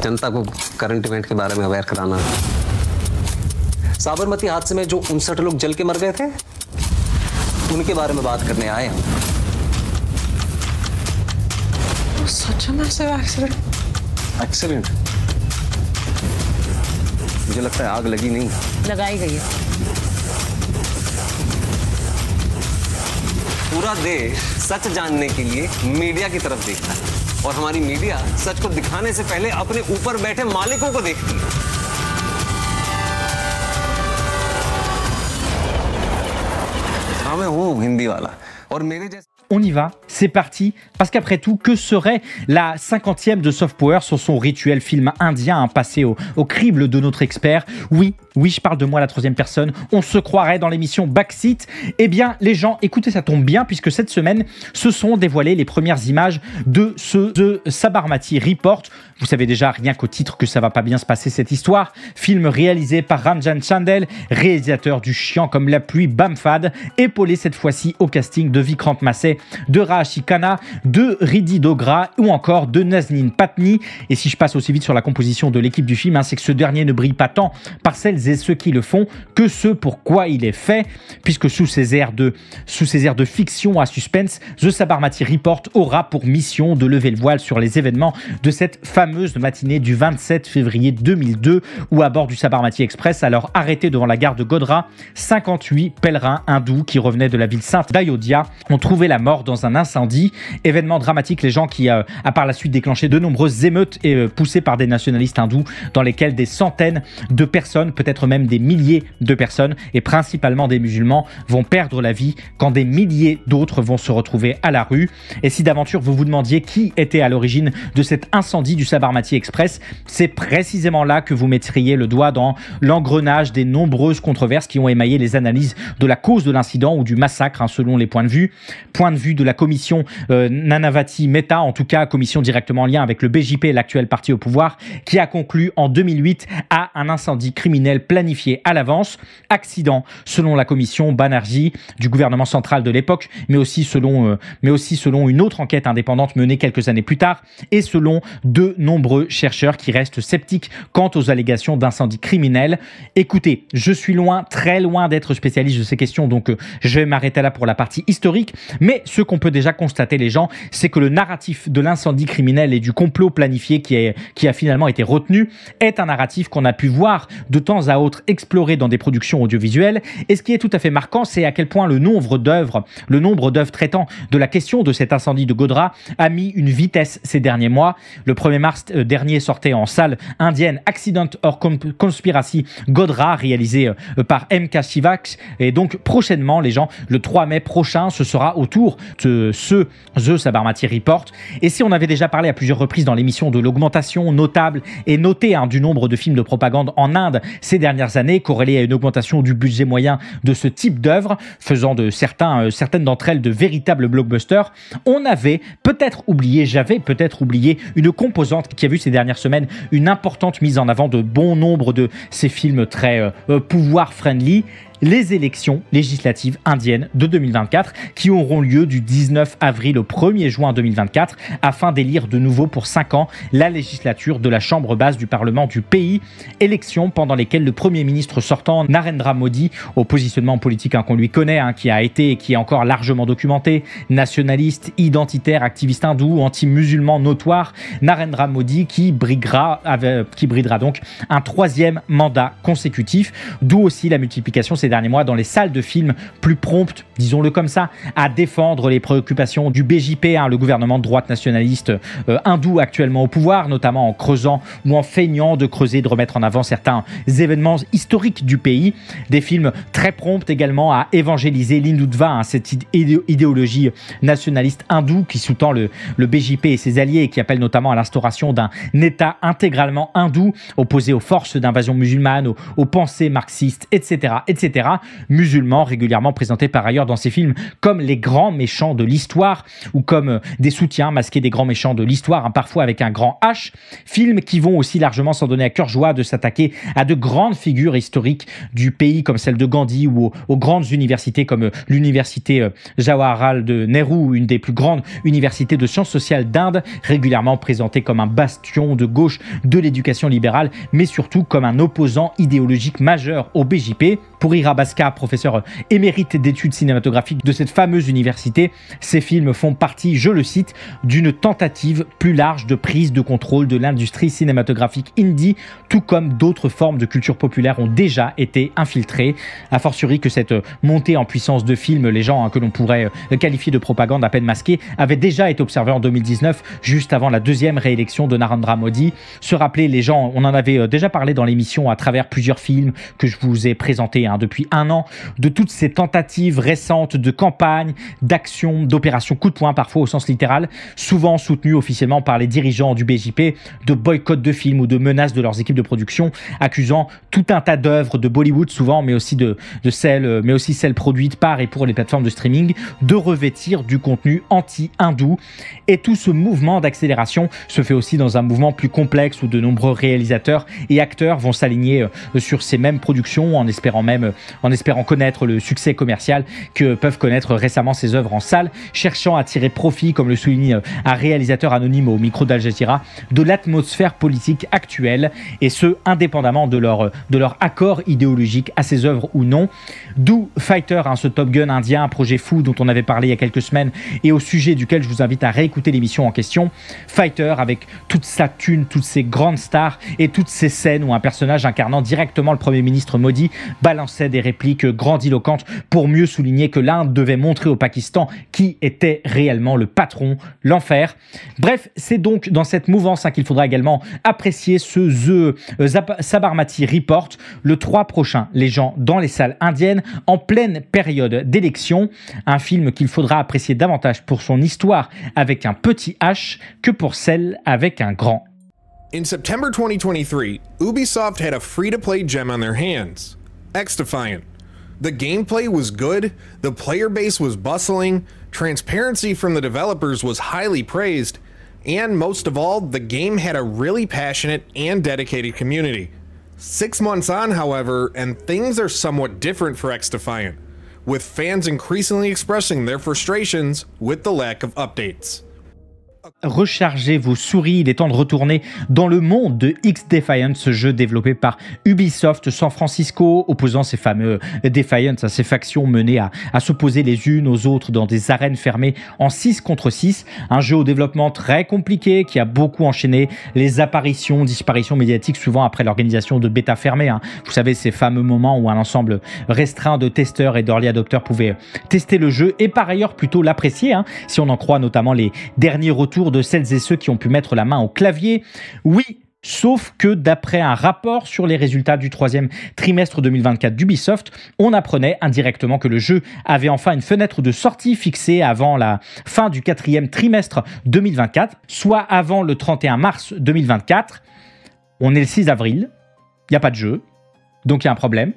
जनता को current event के बारे में अवेयर कराना साबरमती हादसे में जो उनसठ लोग जल के मर गए थे उनके बारे में बात करने आए हम सच एक्सीडेंट एक्सीडेंट मुझे लगता है आग लगी नहीं लगाई गई है पूरा देश सच जानने के लिए मीडिया की तरफ देखता है और हमारी मीडिया सच को दिखाने से पहले अपने ऊपर बैठे मालिकों को देखती है हाँ मैं हूँ हिंदी वाला और मेरे जैसे on y va, c'est parti, parce qu'après tout, que serait la cinquantième de Soft Power sur son rituel film indien hein, passé au, crible de notre expert Oui, oui, je parle de moi la troisième personne, on se croirait dans l'émission Backseat. Eh bien, les gens, écoutez, ça tombe bien, puisque cette semaine, se sont dévoilées les premières images de ce de Sabarmati Report. Vous savez déjà, rien qu'au titre, que ça va pas bien se passer cette histoire. Film réalisé par Ranjan Chandel, réalisateur du chiant comme la pluie Bamfad, épaulé cette fois-ci au casting de Vikrant Massey de Rashikana, de Ridi Dogra ou encore de Naznin Patni. Et si je passe aussi vite sur la composition de l'équipe du film, hein, c'est que ce dernier ne brille pas tant par celles et ceux qui le font que ce quoi il est fait, puisque sous ces airs de, sous ces airs de fiction à suspense, The Sabarmati Report aura pour mission de lever le voile sur les événements de cette fameuse matinée du 27 février 2002 où à bord du Sabarmati Express, alors arrêté devant la gare de Godra, 58 pèlerins hindous qui revenaient de la ville sainte d'Ayodhya ont trouvé la mort dans un incendie. Événement dramatique, les gens qui a euh, par la suite déclenché de nombreuses émeutes et, euh, poussées par des nationalistes hindous dans lesquelles des centaines de personnes, peut-être même des milliers de personnes, et principalement des musulmans, vont perdre la vie quand des milliers d'autres vont se retrouver à la rue. Et si d'aventure vous vous demandiez qui était à l'origine de cet incendie du Sabarmati Express, c'est précisément là que vous mettriez le doigt dans l'engrenage des nombreuses controverses qui ont émaillé les analyses de la cause de l'incident ou du massacre hein, selon les points de vue. Point de vue de la commission euh, Nanavati Meta, en tout cas commission directement en lien avec le BJP, l'actuel parti au pouvoir, qui a conclu en 2008 à un incendie criminel planifié à l'avance. Accident, selon la commission Banarji, du gouvernement central de l'époque, mais, aussi selon, euh, mais aussi selon une autre enquête indépendante menée quelques années plus tard et selon de nombreux chercheurs qui restent sceptiques quant aux allégations d'incendie criminel. Écoutez, je suis loin, très loin d'être spécialiste de ces questions, donc euh, je vais m'arrêter là pour la partie historique, mais ce qu'on peut déjà constater, les gens, c'est que le narratif de l'incendie criminel et du complot planifié qui, a finalement été retenu est un narratif qu'on a pu voir de temps à autre explorer dans des productions audiovisuelles. Et ce qui est tout à fait marquant, c'est à quel point le nombre d'œuvres, le nombre d'œuvres traitant de la question de cet incendie de Godra a mis une vitesse ces derniers mois. Le 1er mars euh, dernier sortait en salle indienne Accident or Conspiracy Godra, réalisé euh, par MK Shivax. Et donc prochainement, les gens, le 3 mai prochain, ce sera autour de ce The Sabarmati Report. Et si on avait déjà parlé à plusieurs reprises dans l'émission de l'augmentation notable et notée hein, du nombre de films de propagande en Inde ces dernières années, corrélée à une augmentation du budget moyen de ce type d'œuvre, faisant de certains, euh, certaines d'entre elles de véritables blockbusters, on avait peut-être oublié, j'avais peut-être oublié une composante qui a vu ces dernières semaines une importante mise en avant de bon nombre de ces films très euh, euh, pouvoir-friendly, les élections législatives indiennes de 2024 qui auront lieu du 19 avril au 1er juin 2024 afin d'élire de nouveau pour 5 ans la législature de la Chambre basse du Parlement du pays, Élections pendant lesquelles le Premier ministre sortant Narendra Modi, au positionnement politique hein, qu'on lui connaît, hein, qui a été et qui est encore largement documenté, nationaliste, identitaire, activiste hindou, anti-musulman notoire, Narendra Modi qui euh, qui bridera donc un troisième mandat consécutif, d'où aussi la multiplication ces derniers mois dans les salles de films plus promptes, disons-le comme ça, à défendre les préoccupations du BJP, hein, le gouvernement de droite nationaliste euh, hindou actuellement au pouvoir, notamment en creusant ou en feignant de creuser, de remettre en avant certains événements historiques du pays. Des films très promptes également à évangéliser l'hindutva, hein, cette idéologie nationaliste hindoue qui sous-tend le, BJP et ses alliés et qui appelle notamment à l'instauration d'un État intégralement hindou opposé aux forces d'invasion musulmane, aux, aux pensées marxistes, etc. etc musulmans régulièrement présentés par ailleurs dans ces films comme les grands méchants de l'histoire ou comme euh, des soutiens masqués des grands méchants de l'histoire, hein, parfois avec un grand H. Films qui vont aussi largement s'en donner à cœur joie de s'attaquer à de grandes figures historiques du pays comme celle de Gandhi ou aux, grandes universités comme euh, l'université euh, Jawaharlal de Nehru, une des plus grandes universités de sciences sociales d'Inde, régulièrement présentée comme un bastion de gauche de l'éducation libérale, mais surtout comme un opposant idéologique majeur au BJP pour y Basca, professeur émérite d'études cinématographiques de cette fameuse université, ces films font partie, je le cite, d'une tentative plus large de prise de contrôle de l'industrie cinématographique indie, tout comme d'autres formes de culture populaire ont déjà été infiltrées, a fortiori que cette montée en puissance de films, les gens hein, que l'on pourrait euh, qualifier de propagande à peine masquée, avait déjà été observée en 2019, juste avant la deuxième réélection de Narendra Modi. Se rappeler les gens, on en avait euh, déjà parlé dans l'émission à travers plusieurs films que je vous ai présentés hein, depuis depuis un an de toutes ces tentatives récentes de campagne, d'action, d'opération coup de poing parfois au sens littéral, souvent soutenues officiellement par les dirigeants du BJP, de boycott de films ou de menaces de leurs équipes de production, accusant tout un tas d'œuvres de Bollywood souvent, mais aussi de, celles, mais aussi celles produites par et pour les plateformes de streaming, de revêtir du contenu anti-hindou. Et tout ce mouvement d'accélération se fait aussi dans un mouvement plus complexe où de nombreux réalisateurs et acteurs vont s'aligner euh, sur ces mêmes productions en espérant même en espérant connaître le succès commercial que peuvent connaître récemment ces œuvres en salle, cherchant à tirer profit, comme le souligne un réalisateur anonyme au micro d'Al Jazeera, de l'atmosphère politique actuelle, et ce, indépendamment de leur, de leur accord idéologique à ces œuvres ou non. D'où Fighter, un hein, ce Top Gun indien, un projet fou dont on avait parlé il y a quelques semaines, et au sujet duquel je vous invite à réécouter l'émission en question. Fighter, avec toute sa thune, toutes ses grandes stars, et toutes ses scènes où un personnage incarnant directement le Premier ministre maudit balançait des répliques grandiloquentes pour mieux souligner que l'Inde devait montrer au Pakistan qui était réellement le patron, l'enfer. Bref, c'est donc dans cette mouvance hein, qu'il faudra également apprécier ce The euh, Sabarmati Report le 3 prochain. Les gens dans les salles indiennes en pleine période d'élection. Un film qu'il faudra apprécier davantage pour son histoire avec un petit H que pour celle avec un grand. In September 2023, Ubisoft had a free-to-play gem on their hands. X Defiant. The gameplay was good, the player base was bustling, transparency from the developers was highly praised, and most of all, the game had a really passionate and dedicated community. Six months on, however, and things are somewhat different for X Defiant, with fans increasingly expressing their frustrations with the lack of updates. rechargez vos souris, il est temps de retourner dans le monde de X-Defiant, ce jeu développé par Ubisoft San Francisco, opposant ces fameux Defiant, à ces factions menées à, s'opposer les unes aux autres dans des arènes fermées en 6 contre 6. Un jeu au développement très compliqué qui a beaucoup enchaîné les apparitions, disparitions médiatiques, souvent après l'organisation de bêta fermée. Hein. Vous savez, ces fameux moments où un ensemble restreint de testeurs et d'early adopteurs pouvaient tester le jeu et par ailleurs plutôt l'apprécier, hein, si on en croit notamment les derniers retours de celles et ceux qui ont pu mettre la main au clavier. Oui, Sauf que d'après un rapport sur les résultats du troisième trimestre 2024 d'Ubisoft, on apprenait indirectement que le jeu avait enfin une fenêtre de sortie fixée avant la fin du quatrième trimestre 2024, soit avant le 31 mars 2024. On est le 6 avril, il n'y a pas de jeu, donc il y a un problème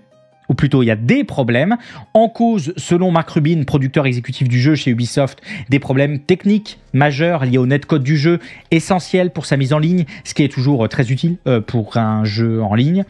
ou plutôt il y a des problèmes en cause, selon Marc Rubin, producteur exécutif du jeu chez Ubisoft, des problèmes techniques majeurs liés au netcode du jeu, essentiels pour sa mise en ligne, ce qui est toujours très utile euh, pour un jeu en ligne.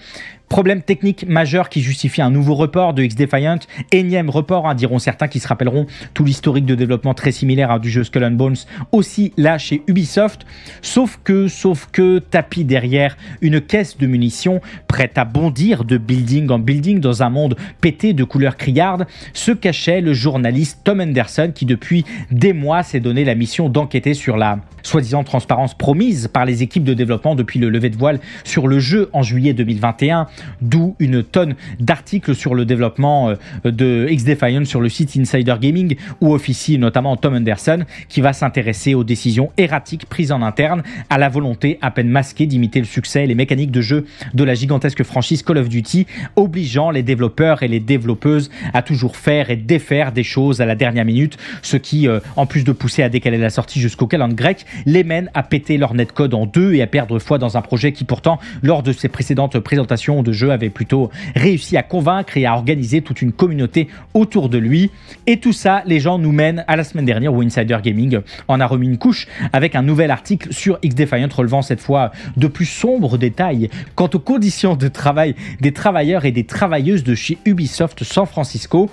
Problème technique majeur qui justifie un nouveau report de X-Defiant, énième report, hein, diront certains qui se rappelleront tout l'historique de développement très similaire à du jeu Skull and Bones, aussi là chez Ubisoft, sauf que, sauf que, tapis derrière une caisse de munitions prête à bondir de building en building dans un monde pété de couleurs criardes, se cachait le journaliste Tom Anderson qui depuis des mois s'est donné la mission d'enquêter sur la soi-disant transparence promise par les équipes de développement depuis le lever de voile sur le jeu en juillet 2021 d'où une tonne d'articles sur le développement euh, de x sur le site Insider Gaming, où officie notamment Tom Anderson, qui va s'intéresser aux décisions erratiques prises en interne, à la volonté à peine masquée d'imiter le succès et les mécaniques de jeu de la gigantesque franchise Call of Duty, obligeant les développeurs et les développeuses à toujours faire et défaire des choses à la dernière minute, ce qui, euh, en plus de pousser à décaler la sortie jusqu'au calendrier grec, les mène à péter leur netcode en deux et à perdre foi dans un projet qui pourtant, lors de ses précédentes présentations de jeu avait plutôt réussi à convaincre et à organiser toute une communauté autour de lui. Et tout ça, les gens nous mènent à la semaine dernière où Insider Gaming en a remis une couche avec un nouvel article sur xDefiant relevant cette fois de plus sombres détails quant aux conditions de travail des travailleurs et des travailleuses de chez Ubisoft San Francisco.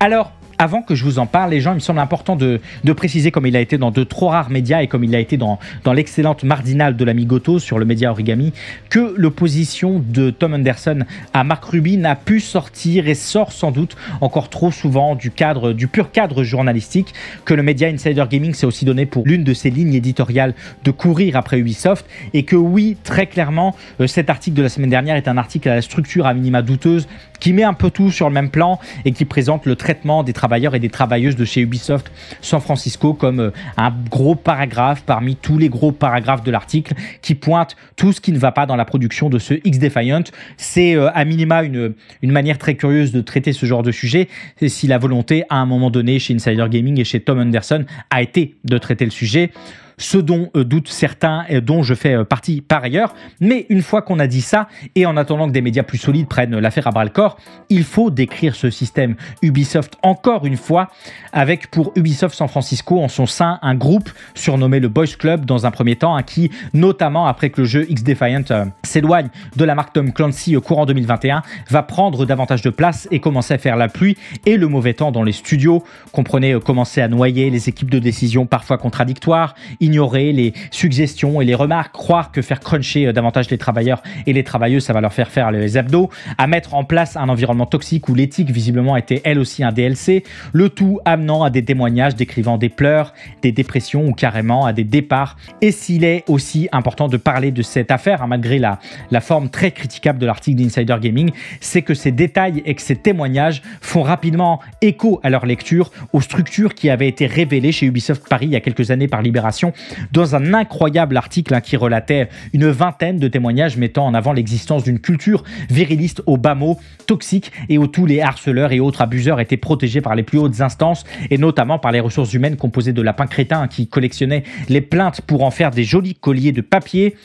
Alors, avant que je vous en parle, les gens, il me semble important de, préciser, comme il a été dans de trop rares médias et comme il a été dans, dans l'excellente Mardinale de l'ami Goto sur le média origami, que l'opposition de Tom Anderson à Mark Ruby n'a pu sortir et sort sans doute encore trop souvent du cadre, du pur cadre journalistique que le média Insider Gaming s'est aussi donné pour l'une de ses lignes éditoriales de courir après Ubisoft et que oui, très clairement, euh, cet article de la semaine dernière est un article à la structure à minima douteuse qui met un peu tout sur le même plan et qui présente le traitement des travailleurs et des travailleuses de chez Ubisoft San Francisco comme euh, un gros paragraphe parmi tous les gros paragraphes de l'article qui pointe tout ce qui ne va pas dans la production de ce X-Defiant. C'est euh, à minima une, une manière très curieuse de traiter ce genre de sujet, si la volonté à un moment donné chez Insider Gaming et chez Tom Anderson a été de traiter le sujet ce dont euh, doutent certains, et dont je fais euh, partie par ailleurs. Mais une fois qu'on a dit ça, et en attendant que des médias plus solides prennent l'affaire à bras le corps, il faut décrire ce système Ubisoft encore une fois, avec pour Ubisoft San Francisco en son sein un groupe surnommé le Boys Club dans un premier temps, hein, qui, notamment après que le jeu X-Defiant euh, s'éloigne de la marque Tom Clancy au courant 2021, va prendre davantage de place et commencer à faire la pluie et le mauvais temps dans les studios. Comprenez, commencer à noyer les équipes de décision parfois contradictoires, ignorer les suggestions et les remarques, croire que faire cruncher euh, davantage les travailleurs et les travailleuses, ça va leur faire faire les abdos, à mettre en place un environnement toxique où l'éthique visiblement était elle aussi un DLC, le tout amenant à des témoignages décrivant des pleurs, des dépressions ou carrément à des départs. Et s'il est aussi important de parler de cette affaire, hein, malgré la, la forme très critiquable de l'article d'Insider Gaming, c'est que ces détails et que ces témoignages font rapidement écho à leur lecture aux structures qui avaient été révélées chez Ubisoft Paris il y a quelques années par Libération dans un incroyable article hein, qui relatait une vingtaine de témoignages mettant en avant l'existence d'une culture viriliste au bas mot, toxique et où tous les harceleurs et autres abuseurs étaient protégés par les plus hautes instances et notamment par les ressources humaines composées de lapins crétins hein, qui collectionnaient les plaintes pour en faire des jolis colliers de papier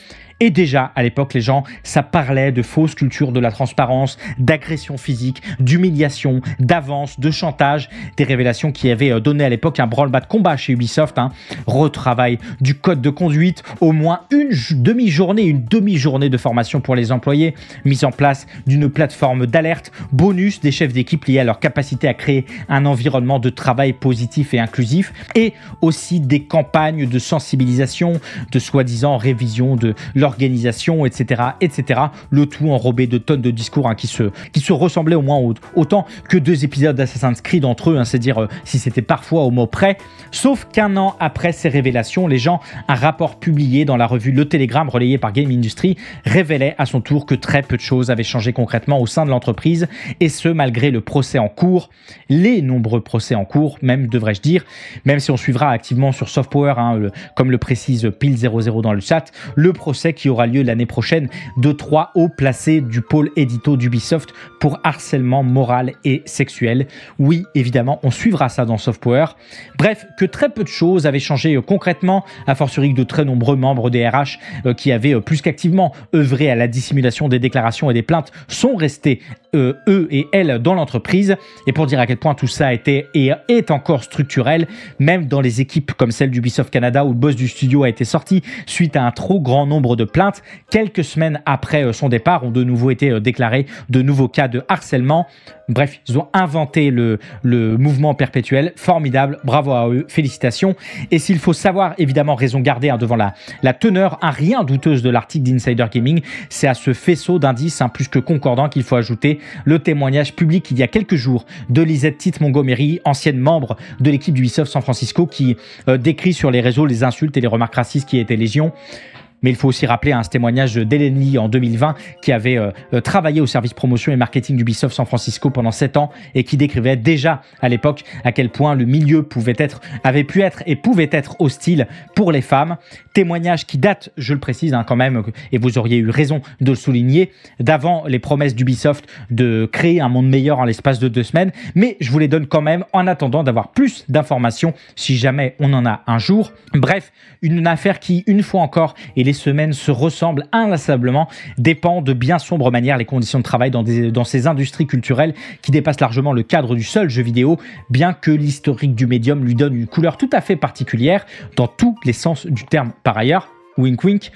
et déjà, à l'époque, les gens, ça parlait de fausse culture de la transparence, d'agression physique, d'humiliation, d'avance, de chantage, des révélations qui avaient euh, donné à l'époque un branle-bas de combat chez Ubisoft. Hein. Retravail du code de conduite, au moins une demi-journée, une demi-journée de formation pour les employés, mise en place d'une plateforme d'alerte, bonus des chefs d'équipe liés à leur capacité à créer un environnement de travail positif et inclusif, et aussi des campagnes de sensibilisation, de soi-disant révision de leur l'organisation, etc., etc. Le tout enrobé de tonnes de discours hein, qui, se, qui se ressemblaient au moins autant que deux épisodes d'Assassin's Creed entre eux, cest hein, c'est dire euh, si c'était parfois au mot près. Sauf qu'un an après ces révélations, les gens, un rapport publié dans la revue Le Télégramme relayé par Game Industry révélait à son tour que très peu de choses avaient changé concrètement au sein de l'entreprise, et ce malgré le procès en cours, les nombreux procès en cours, même devrais-je dire, même si on suivra activement sur Softpower, hein, comme le précise Pile00 dans le chat, le procès qui qui aura lieu l'année prochaine de trois hauts placés du pôle édito d'Ubisoft pour harcèlement moral et sexuel. Oui, évidemment, on suivra ça dans Software Bref, que très peu de choses avaient changé euh, concrètement, à fortiori que de très nombreux membres des RH euh, qui avaient euh, plus qu'activement œuvré à la dissimulation des déclarations et des plaintes sont restés eux et elles dans l'entreprise. Et pour dire à quel point tout ça été et est encore structurel, même dans les équipes comme celle d'Ubisoft Canada où le boss du studio a été sorti suite à un trop grand nombre de de Quelques semaines après euh, son départ, ont de nouveau été euh, déclarés de nouveaux cas de harcèlement. Bref, ils ont inventé le, mouvement perpétuel. Formidable, bravo à eux, félicitations. Et s'il faut savoir évidemment raison garder hein, devant la, la teneur un hein, rien douteuse de l'article d'Insider Gaming, c'est à ce faisceau d'indices un hein, plus que concordant qu'il faut ajouter le témoignage public il y a quelques jours de Lisette Tite Montgomery, ancienne membre de l'équipe du Ubisoft San Francisco, qui euh, décrit sur les réseaux les insultes et les remarques racistes qui étaient légion. Mais il faut aussi rappeler un témoignage d'Hélène Lee en 2020, qui avait euh, euh, travaillé au service promotion et marketing d'Ubisoft San Francisco pendant 7 ans et qui décrivait déjà à l'époque à quel point le milieu pouvait être, avait pu être et pouvait être hostile pour les femmes. Témoignage qui date, je le précise hein, quand même, et vous auriez eu raison de le souligner, d'avant les promesses d'Ubisoft de créer un monde meilleur en l'espace de deux semaines. Mais je vous les donne quand même en attendant d'avoir plus d'informations si jamais on en a un jour. Bref, une affaire qui, une fois encore, est les semaines se ressemblent inlassablement dépend de bien sombre manière les conditions de travail dans, dans ces industries culturelles qui dépassent largement le cadre du seul jeu vidéo, bien que l'historique du médium lui donne une couleur tout à fait particulière dans tous les sens du terme par ailleurs. Wink wink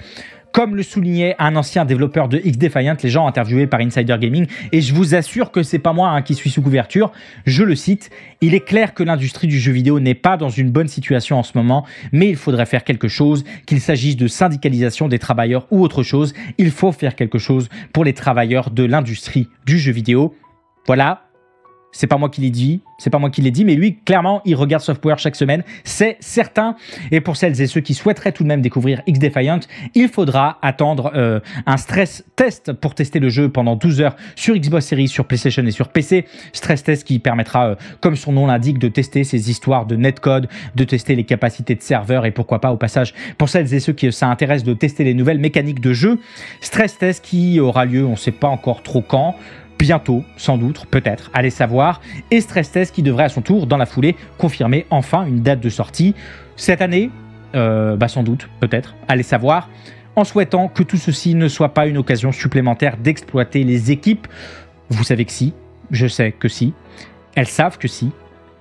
comme le soulignait un ancien développeur de X-Defiant, les gens interviewés par Insider Gaming, et je vous assure que c'est pas moi hein, qui suis sous couverture, je le cite, il est clair que l'industrie du jeu vidéo n'est pas dans une bonne situation en ce moment, mais il faudrait faire quelque chose, qu'il s'agisse de syndicalisation des travailleurs ou autre chose, il faut faire quelque chose pour les travailleurs de l'industrie du jeu vidéo. Voilà, c'est pas moi qui l'ai dit, c'est pas moi qui l'ai dit, mais lui, clairement, il regarde Software chaque semaine, c'est certain. Et pour celles et ceux qui souhaiteraient tout de même découvrir X Defiant, il faudra attendre euh, un stress test pour tester le jeu pendant 12 heures sur Xbox Series, sur PlayStation et sur PC. Stress test qui permettra, euh, comme son nom l'indique, de tester ses histoires de netcode, de tester les capacités de serveur et pourquoi pas au passage pour celles et ceux qui s'intéressent euh, de tester les nouvelles mécaniques de jeu. Stress test qui aura lieu, on sait pas encore trop quand bientôt, sans doute, peut-être, allez savoir, et Stress Test qui devrait à son tour, dans la foulée, confirmer enfin une date de sortie cette année, euh, bah sans doute, peut-être, allez savoir, en souhaitant que tout ceci ne soit pas une occasion supplémentaire d'exploiter les équipes. Vous savez que si, je sais que si, elles savent que si,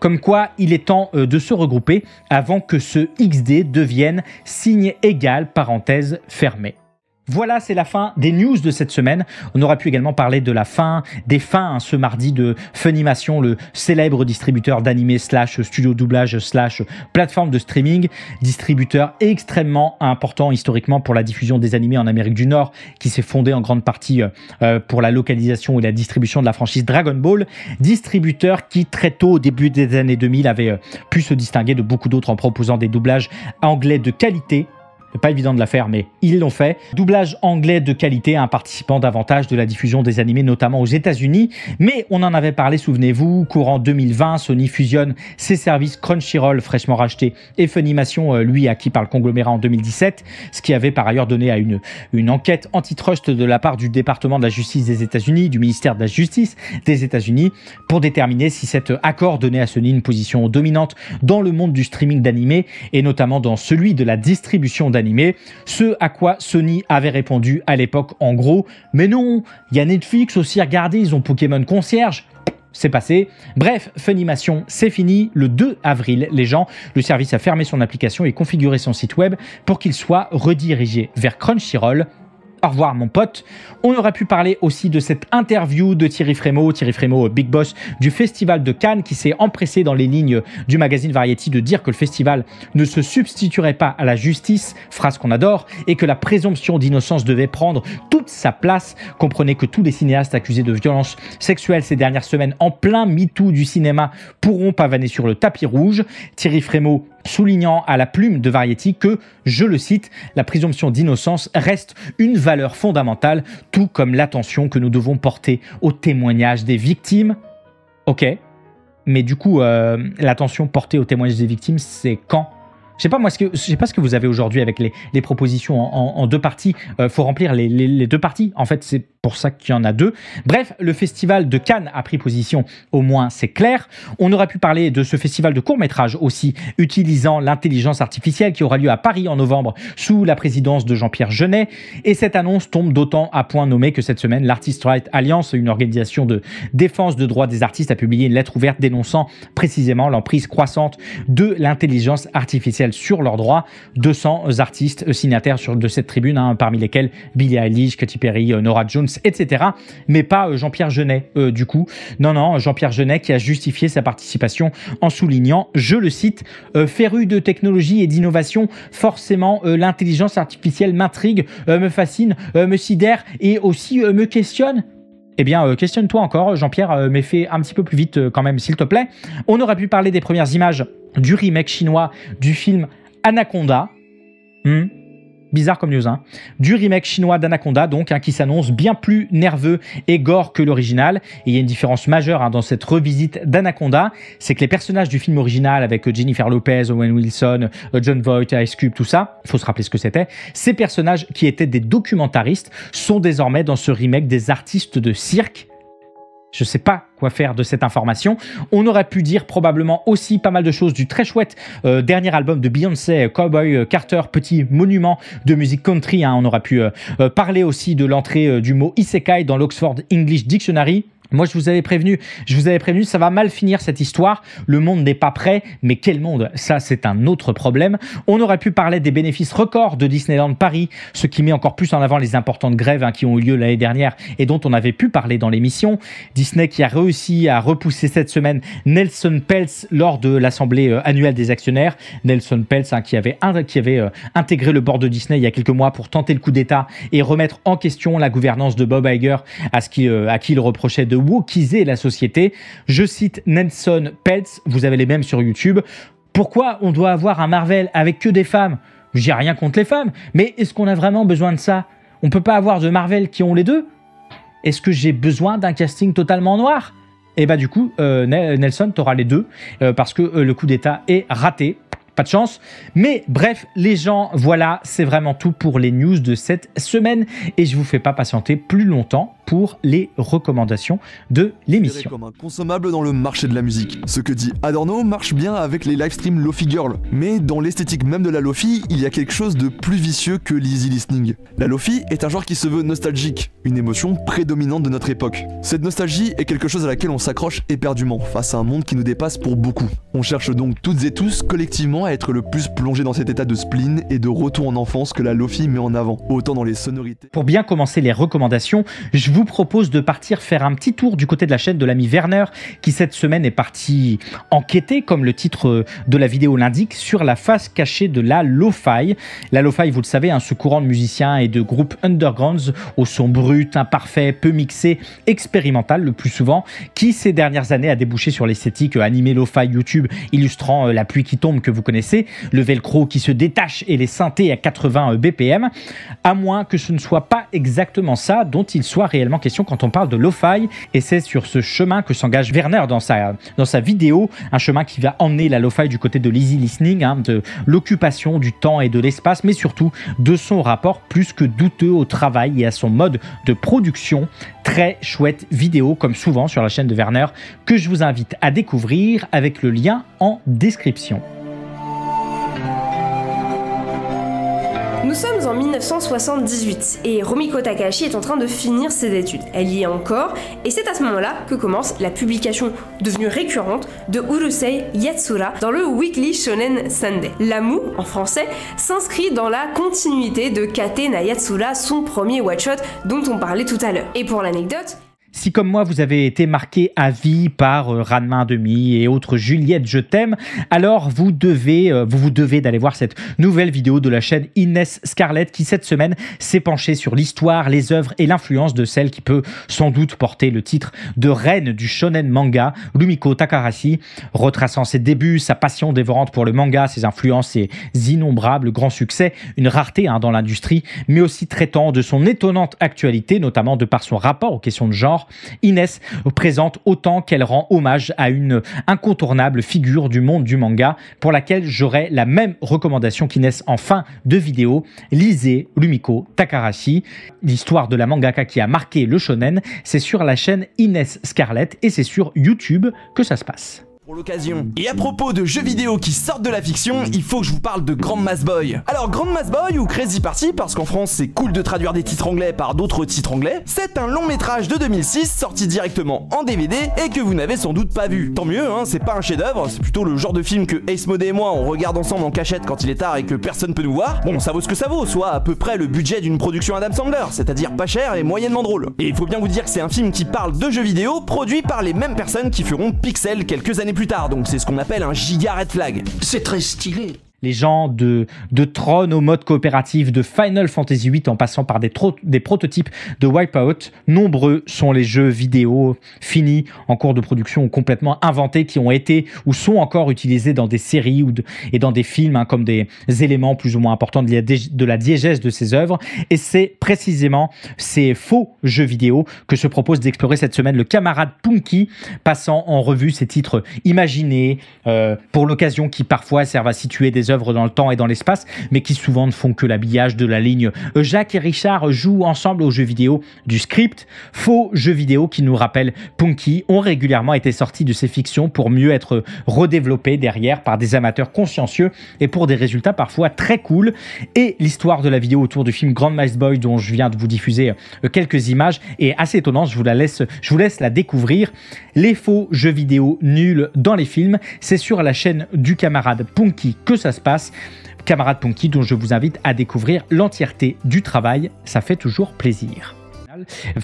comme quoi il est temps euh, de se regrouper avant que ce XD devienne signe égal, parenthèse fermée. Voilà, c'est la fin des news de cette semaine. On aura pu également parler de la fin, des fins ce mardi de Funimation, le célèbre distributeur d'animés slash studio doublage slash plateforme de streaming, distributeur extrêmement important historiquement pour la diffusion des animés en Amérique du Nord, qui s'est fondé en grande partie euh, pour la localisation et la distribution de la franchise Dragon Ball, distributeur qui très tôt au début des années 2000 avait euh, pu se distinguer de beaucoup d'autres en proposant des doublages anglais de qualité pas évident de la faire, mais ils l'ont fait. Doublage anglais de qualité, un participant davantage de la diffusion des animés, notamment aux États-Unis. Mais on en avait parlé, souvenez-vous, courant 2020, Sony fusionne ses services Crunchyroll, fraîchement racheté, et Funimation, euh, lui, acquis par le conglomérat en 2017, ce qui avait par ailleurs donné à une, une enquête antitrust de la part du département de la justice des États-Unis, du ministère de la justice des États-Unis, pour déterminer si cet accord donnait à Sony une position dominante dans le monde du streaming d'animés, et notamment dans celui de la distribution d'animés ce à quoi Sony avait répondu à l'époque en gros Mais non, il y a Netflix aussi, regardez, ils ont Pokémon Concierge, c'est passé. Bref, Funimation, c'est fini. Le 2 avril, les gens, le service a fermé son application et configuré son site web pour qu'il soit redirigé vers Crunchyroll au revoir mon pote. On aurait pu parler aussi de cette interview de Thierry Frémaux, Thierry Frémaux, euh, big boss du festival de Cannes, qui s'est empressé dans les lignes du magazine Variety de dire que le festival ne se substituerait pas à la justice, phrase qu'on adore, et que la présomption d'innocence devait prendre toute sa place. Comprenez que tous les cinéastes accusés de violences sexuelles ces dernières semaines en plein MeToo du cinéma pourront pavaner sur le tapis rouge. Thierry Frémaux soulignant à la plume de Variety que, je le cite, la présomption d'innocence reste une valeur fondamentale, tout comme l'attention que nous devons porter au témoignage des victimes. Ok, mais du coup, euh, l'attention portée au témoignage des victimes, c'est quand je sais pas moi ce que je sais pas ce que vous avez aujourd'hui avec les, les propositions en, deux parties. il euh, faut remplir les, les deux parties. En fait, c'est pour ça qu'il y en a deux. Bref, le festival de Cannes a pris position, au moins c'est clair. On aurait pu parler de ce festival de court-métrage aussi, utilisant l'intelligence artificielle qui aura lieu à Paris en novembre sous la présidence de Jean-Pierre Jeunet. Et cette annonce tombe d'autant à point nommé que cette semaine, l'Artist Right Alliance, une organisation de défense de droits des artistes, a publié une lettre ouverte dénonçant précisément l'emprise croissante de l'intelligence artificielle sur leurs droits. 200 artistes signataires de cette tribune, hein, parmi lesquels Billy Eilish, Katy Perry, euh, Nora Jones, etc. Mais pas euh, Jean-Pierre Genet, euh, du coup. Non, non, Jean-Pierre Genet qui a justifié sa participation en soulignant, je le cite, euh, féru de technologie et d'innovation, forcément l'intelligence artificielle m'intrigue, me fascine, me sidère et aussi me questionne. Eh bien, questionne-toi encore, Jean-Pierre, mais fais un petit peu plus vite quand même, s'il te plaît. On aurait pu parler des premières images du remake chinois du film Anaconda. Hmm Bizarre comme news, hein. Du remake chinois d'Anaconda, donc, hein, qui s'annonce bien plus nerveux et gore que l'original. Et il y a une différence majeure hein, dans cette revisite d'Anaconda, c'est que les personnages du film original avec Jennifer Lopez, Owen Wilson, euh, John Voight, Ice Cube, tout ça, il faut se rappeler ce que c'était, ces personnages qui étaient des documentaristes sont désormais dans ce remake des artistes de cirque je ne sais pas quoi faire de cette information. On aurait pu dire probablement aussi pas mal de choses du très chouette euh, dernier album de Beyoncé, Cowboy euh, Carter, petit monument de musique country. Hein. On aurait pu euh, parler aussi de l'entrée du mot isekai dans l'Oxford English Dictionary. Moi, je vous avais prévenu, je vous avais prévenu, ça va mal finir cette histoire. Le monde n'est pas prêt, mais quel monde Ça, c'est un autre problème. On aurait pu parler des bénéfices records de Disneyland Paris, ce qui met encore plus en avant les importantes grèves hein, qui ont eu lieu l'année dernière et dont on avait pu parler dans l'émission. Disney qui a réussi à repousser cette semaine Nelson Peltz lors de l'assemblée euh, annuelle des actionnaires. Nelson Peltz hein, qui avait, euh, intégré le bord de Disney il y a quelques mois pour tenter le coup d'État et remettre en question la gouvernance de Bob Iger, à, ce qui, euh, à qui il reprochait de wokiser la société. Je cite Nelson Peltz, vous avez les mêmes sur YouTube. Pourquoi on doit avoir un Marvel avec que des femmes J'ai rien contre les femmes, mais est-ce qu'on a vraiment besoin de ça On peut pas avoir de Marvel qui ont les deux Est-ce que j'ai besoin d'un casting totalement noir et eh bah ben, du coup, euh, Nelson, t'auras les deux, euh, parce que euh, le coup d'État est raté pas de chance. Mais bref, les gens, voilà, c'est vraiment tout pour les news de cette semaine et je vous fais pas patienter plus longtemps pour les recommandations de l'émission. comme consommable dans le marché de la musique. Ce que dit Adorno marche bien avec les live livestreams Lofi Girl, mais dans l'esthétique même de la Lofi, il y a quelque chose de plus vicieux que l'easy listening. La Lofi est un genre qui se veut nostalgique, une émotion prédominante de notre époque. Cette nostalgie est quelque chose à laquelle on s'accroche éperdument face à un monde qui nous dépasse pour beaucoup. On cherche donc toutes et tous collectivement à être le plus plongé dans cet état de spleen et de retour en enfance que la Lofi met en avant, autant dans les sonorités. Pour bien commencer les recommandations, je vous propose de partir faire un petit tour du côté de la chaîne de l'ami Werner, qui cette semaine est parti enquêter, comme le titre euh, de la vidéo l'indique, sur la face cachée de la lo-fi. La lo-fi, vous le savez, un hein, ce courant de musiciens et de groupes undergrounds au son brut, imparfait, peu mixé, expérimental le plus souvent, qui ces dernières années a débouché sur l'esthétique euh, animée lo-fi YouTube, illustrant euh, la pluie qui tombe que vous connaissez, le velcro qui se détache et les synthés à 80 BPM, à moins que ce ne soit pas exactement ça dont il soit réalisé question quand on parle de lo-fi et c'est sur ce chemin que s'engage Werner dans sa, dans sa vidéo, un chemin qui va emmener la lo-fi du côté de l'easy listening, hein, de l'occupation du temps et de l'espace, mais surtout de son rapport plus que douteux au travail et à son mode de production. Très chouette vidéo, comme souvent sur la chaîne de Werner, que je vous invite à découvrir avec le lien en description. Nous sommes en 1978 et Romiko Takahashi est en train de finir ses études. Elle y est encore et c'est à ce moment-là que commence la publication devenue récurrente de Urusei Yatsura dans le Weekly Shonen Sunday. L'amour, en français, s'inscrit dans la continuité de Kate Yatsura, son premier one-shot dont on parlait tout à l'heure. Et pour l'anecdote, si comme moi vous avez été marqué à vie par euh, Ranma demi et autres Juliette je t'aime, alors vous devez euh, vous vous devez d'aller voir cette nouvelle vidéo de la chaîne Inès Scarlett qui cette semaine s'est penchée sur l'histoire, les œuvres et l'influence de celle qui peut sans doute porter le titre de reine du shonen manga, Lumiko Takarashi, retraçant ses débuts, sa passion dévorante pour le manga, ses influences, ses innombrables grands succès, une rareté hein, dans l'industrie, mais aussi traitant de son étonnante actualité, notamment de par son rapport aux questions de genre Inès présente autant qu'elle rend hommage à une incontournable figure du monde du manga pour laquelle j'aurais la même recommandation qu'Inès en fin de vidéo. Lisez Lumiko Takarashi. L'histoire de la mangaka qui a marqué le shonen, c'est sur la chaîne Inès Scarlett et c'est sur YouTube que ça se passe l'occasion. Et à propos de jeux vidéo qui sortent de la fiction, il faut que je vous parle de Grand Mass Boy. Alors Grand Mass Boy ou Crazy Party, parce qu'en France c'est cool de traduire des titres anglais par d'autres titres anglais, c'est un long métrage de 2006 sorti directement en DVD et que vous n'avez sans doute pas vu. Tant mieux, hein, c'est pas un chef d'œuvre, c'est plutôt le genre de film que Ace Mode et moi on regarde ensemble en cachette quand il est tard et que personne peut nous voir. Bon, ça vaut ce que ça vaut, soit à peu près le budget d'une production Adam Sandler, c'est-à-dire pas cher et moyennement drôle. Et il faut bien vous dire que c'est un film qui parle de jeux vidéo produit par les mêmes personnes qui feront Pixel quelques années plus plus tard, donc c'est ce qu'on appelle un giga red flag. C'est très stylé les gens de, de Tron au mode coopératif, de Final Fantasy VIII en passant par des, trop des prototypes de Wipeout, nombreux sont les jeux vidéo finis en cours de production ou complètement inventés qui ont été ou sont encore utilisés dans des séries ou et dans des films hein, comme des éléments plus ou moins importants de la, de diégèse de ces œuvres. Et c'est précisément ces faux jeux vidéo que se propose d'explorer cette semaine le camarade Punky, passant en revue ces titres imaginés euh, pour l'occasion qui parfois servent à situer des œuvres dans le temps et dans l'espace, mais qui souvent ne font que l'habillage de la ligne. Euh, Jacques et Richard jouent ensemble aux jeux vidéo du script, faux jeux vidéo qui nous rappellent Punky, ont régulièrement été sortis de ces fictions pour mieux être redéveloppés derrière par des amateurs consciencieux et pour des résultats parfois très cool. Et l'histoire de la vidéo autour du film Grand Mice Boy dont je viens de vous diffuser euh, quelques images est assez étonnante, je vous la laisse, je vous laisse la découvrir. Les faux jeux vidéo nuls dans les films, c'est sur la chaîne du camarade Punky que ça se passe. Camarade Ponky, dont je vous invite à découvrir l'entièreté du travail, ça fait toujours plaisir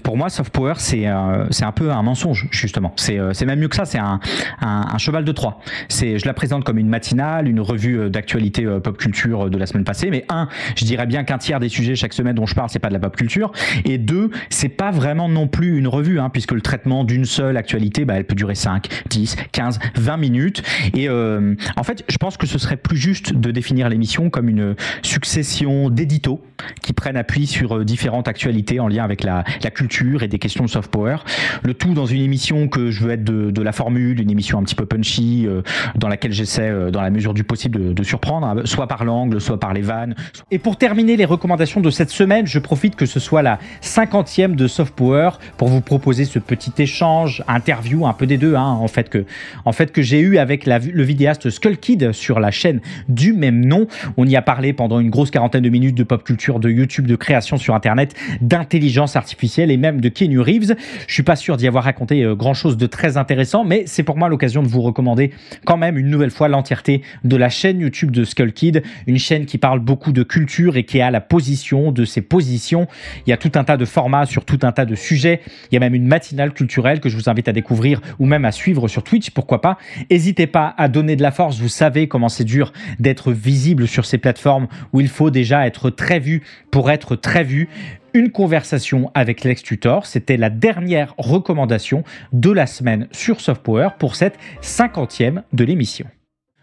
pour moi, soft power, c'est euh, un peu un mensonge, justement. C'est euh, même mieux que ça, c'est un, un, un, cheval de Troie. Je la présente comme une matinale, une revue euh, d'actualité euh, pop culture euh, de la semaine passée, mais un, je dirais bien qu'un tiers des sujets chaque semaine dont je parle, c'est pas de la pop culture, et deux, c'est pas vraiment non plus une revue, hein, puisque le traitement d'une seule actualité, bah, elle peut durer 5, 10, 15, 20 minutes, et en fait, je pense que ce serait plus juste de définir l'émission comme une succession d'éditos qui prennent appui sur différentes actualités en lien avec la, la culture et des questions de soft power. Le tout dans une émission que je veux être de, la formule, une émission un petit peu punchy, euh, dans laquelle j'essaie, euh, dans la mesure du possible, de, surprendre, hein, soit par l'angle, soit par les vannes. Et pour terminer les recommandations de cette semaine, je profite que ce soit la cinquantième de soft power pour vous proposer ce petit échange, interview, un peu des deux, hein, en fait, que, en fait, que j'ai eu avec la, le vidéaste Skull Kid sur la chaîne du même nom. On y a parlé pendant une grosse quarantaine de minutes de pop culture, de YouTube, de création sur Internet, d'intelligence artificielle artificielle et même de Kenny Reeves. Je suis pas sûr d'y avoir raconté euh, grand chose de très intéressant, mais c'est pour moi l'occasion de vous recommander quand même une nouvelle fois l'entièreté de la chaîne YouTube de Skull Kid, une chaîne qui parle beaucoup de culture et qui a la position de ses positions. Il y a tout un tas de formats sur tout un tas de sujets. Il y a même une matinale culturelle que je vous invite à découvrir ou même à suivre sur Twitch, pourquoi pas. N'hésitez pas à donner de la force. Vous savez comment c'est dur d'être visible sur ces plateformes où il faut déjà être très vu pour être très vu une conversation avec l'ex-tutor. C'était la dernière recommandation de la semaine sur Soft pour cette cinquantième de l'émission.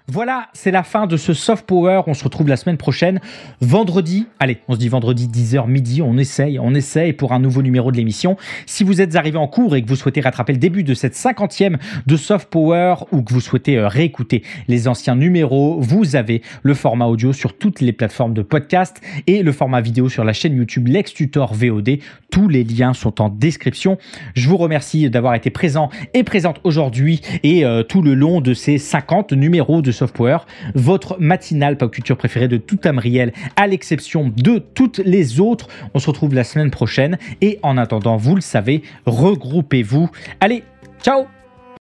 Voilà, c'est la fin de ce soft power. On se retrouve la semaine prochaine, vendredi. Allez, on se dit vendredi 10h midi. On essaye, on essaye pour un nouveau numéro de l'émission. Si vous êtes arrivé en cours et que vous souhaitez rattraper le début de cette cinquantième de soft power ou que vous souhaitez euh, réécouter les anciens numéros, vous avez le format audio sur toutes les plateformes de podcast et le format vidéo sur la chaîne YouTube Lex Tutor VOD. Tous les liens sont en description. Je vous remercie d'avoir été présent et présente aujourd'hui et euh, tout le long de ces 50 numéros de software, votre matinale pop culture préférée de tout Amriel, à l'exception de toutes les autres. On se retrouve la semaine prochaine et en attendant, vous le savez, regroupez-vous. Allez, ciao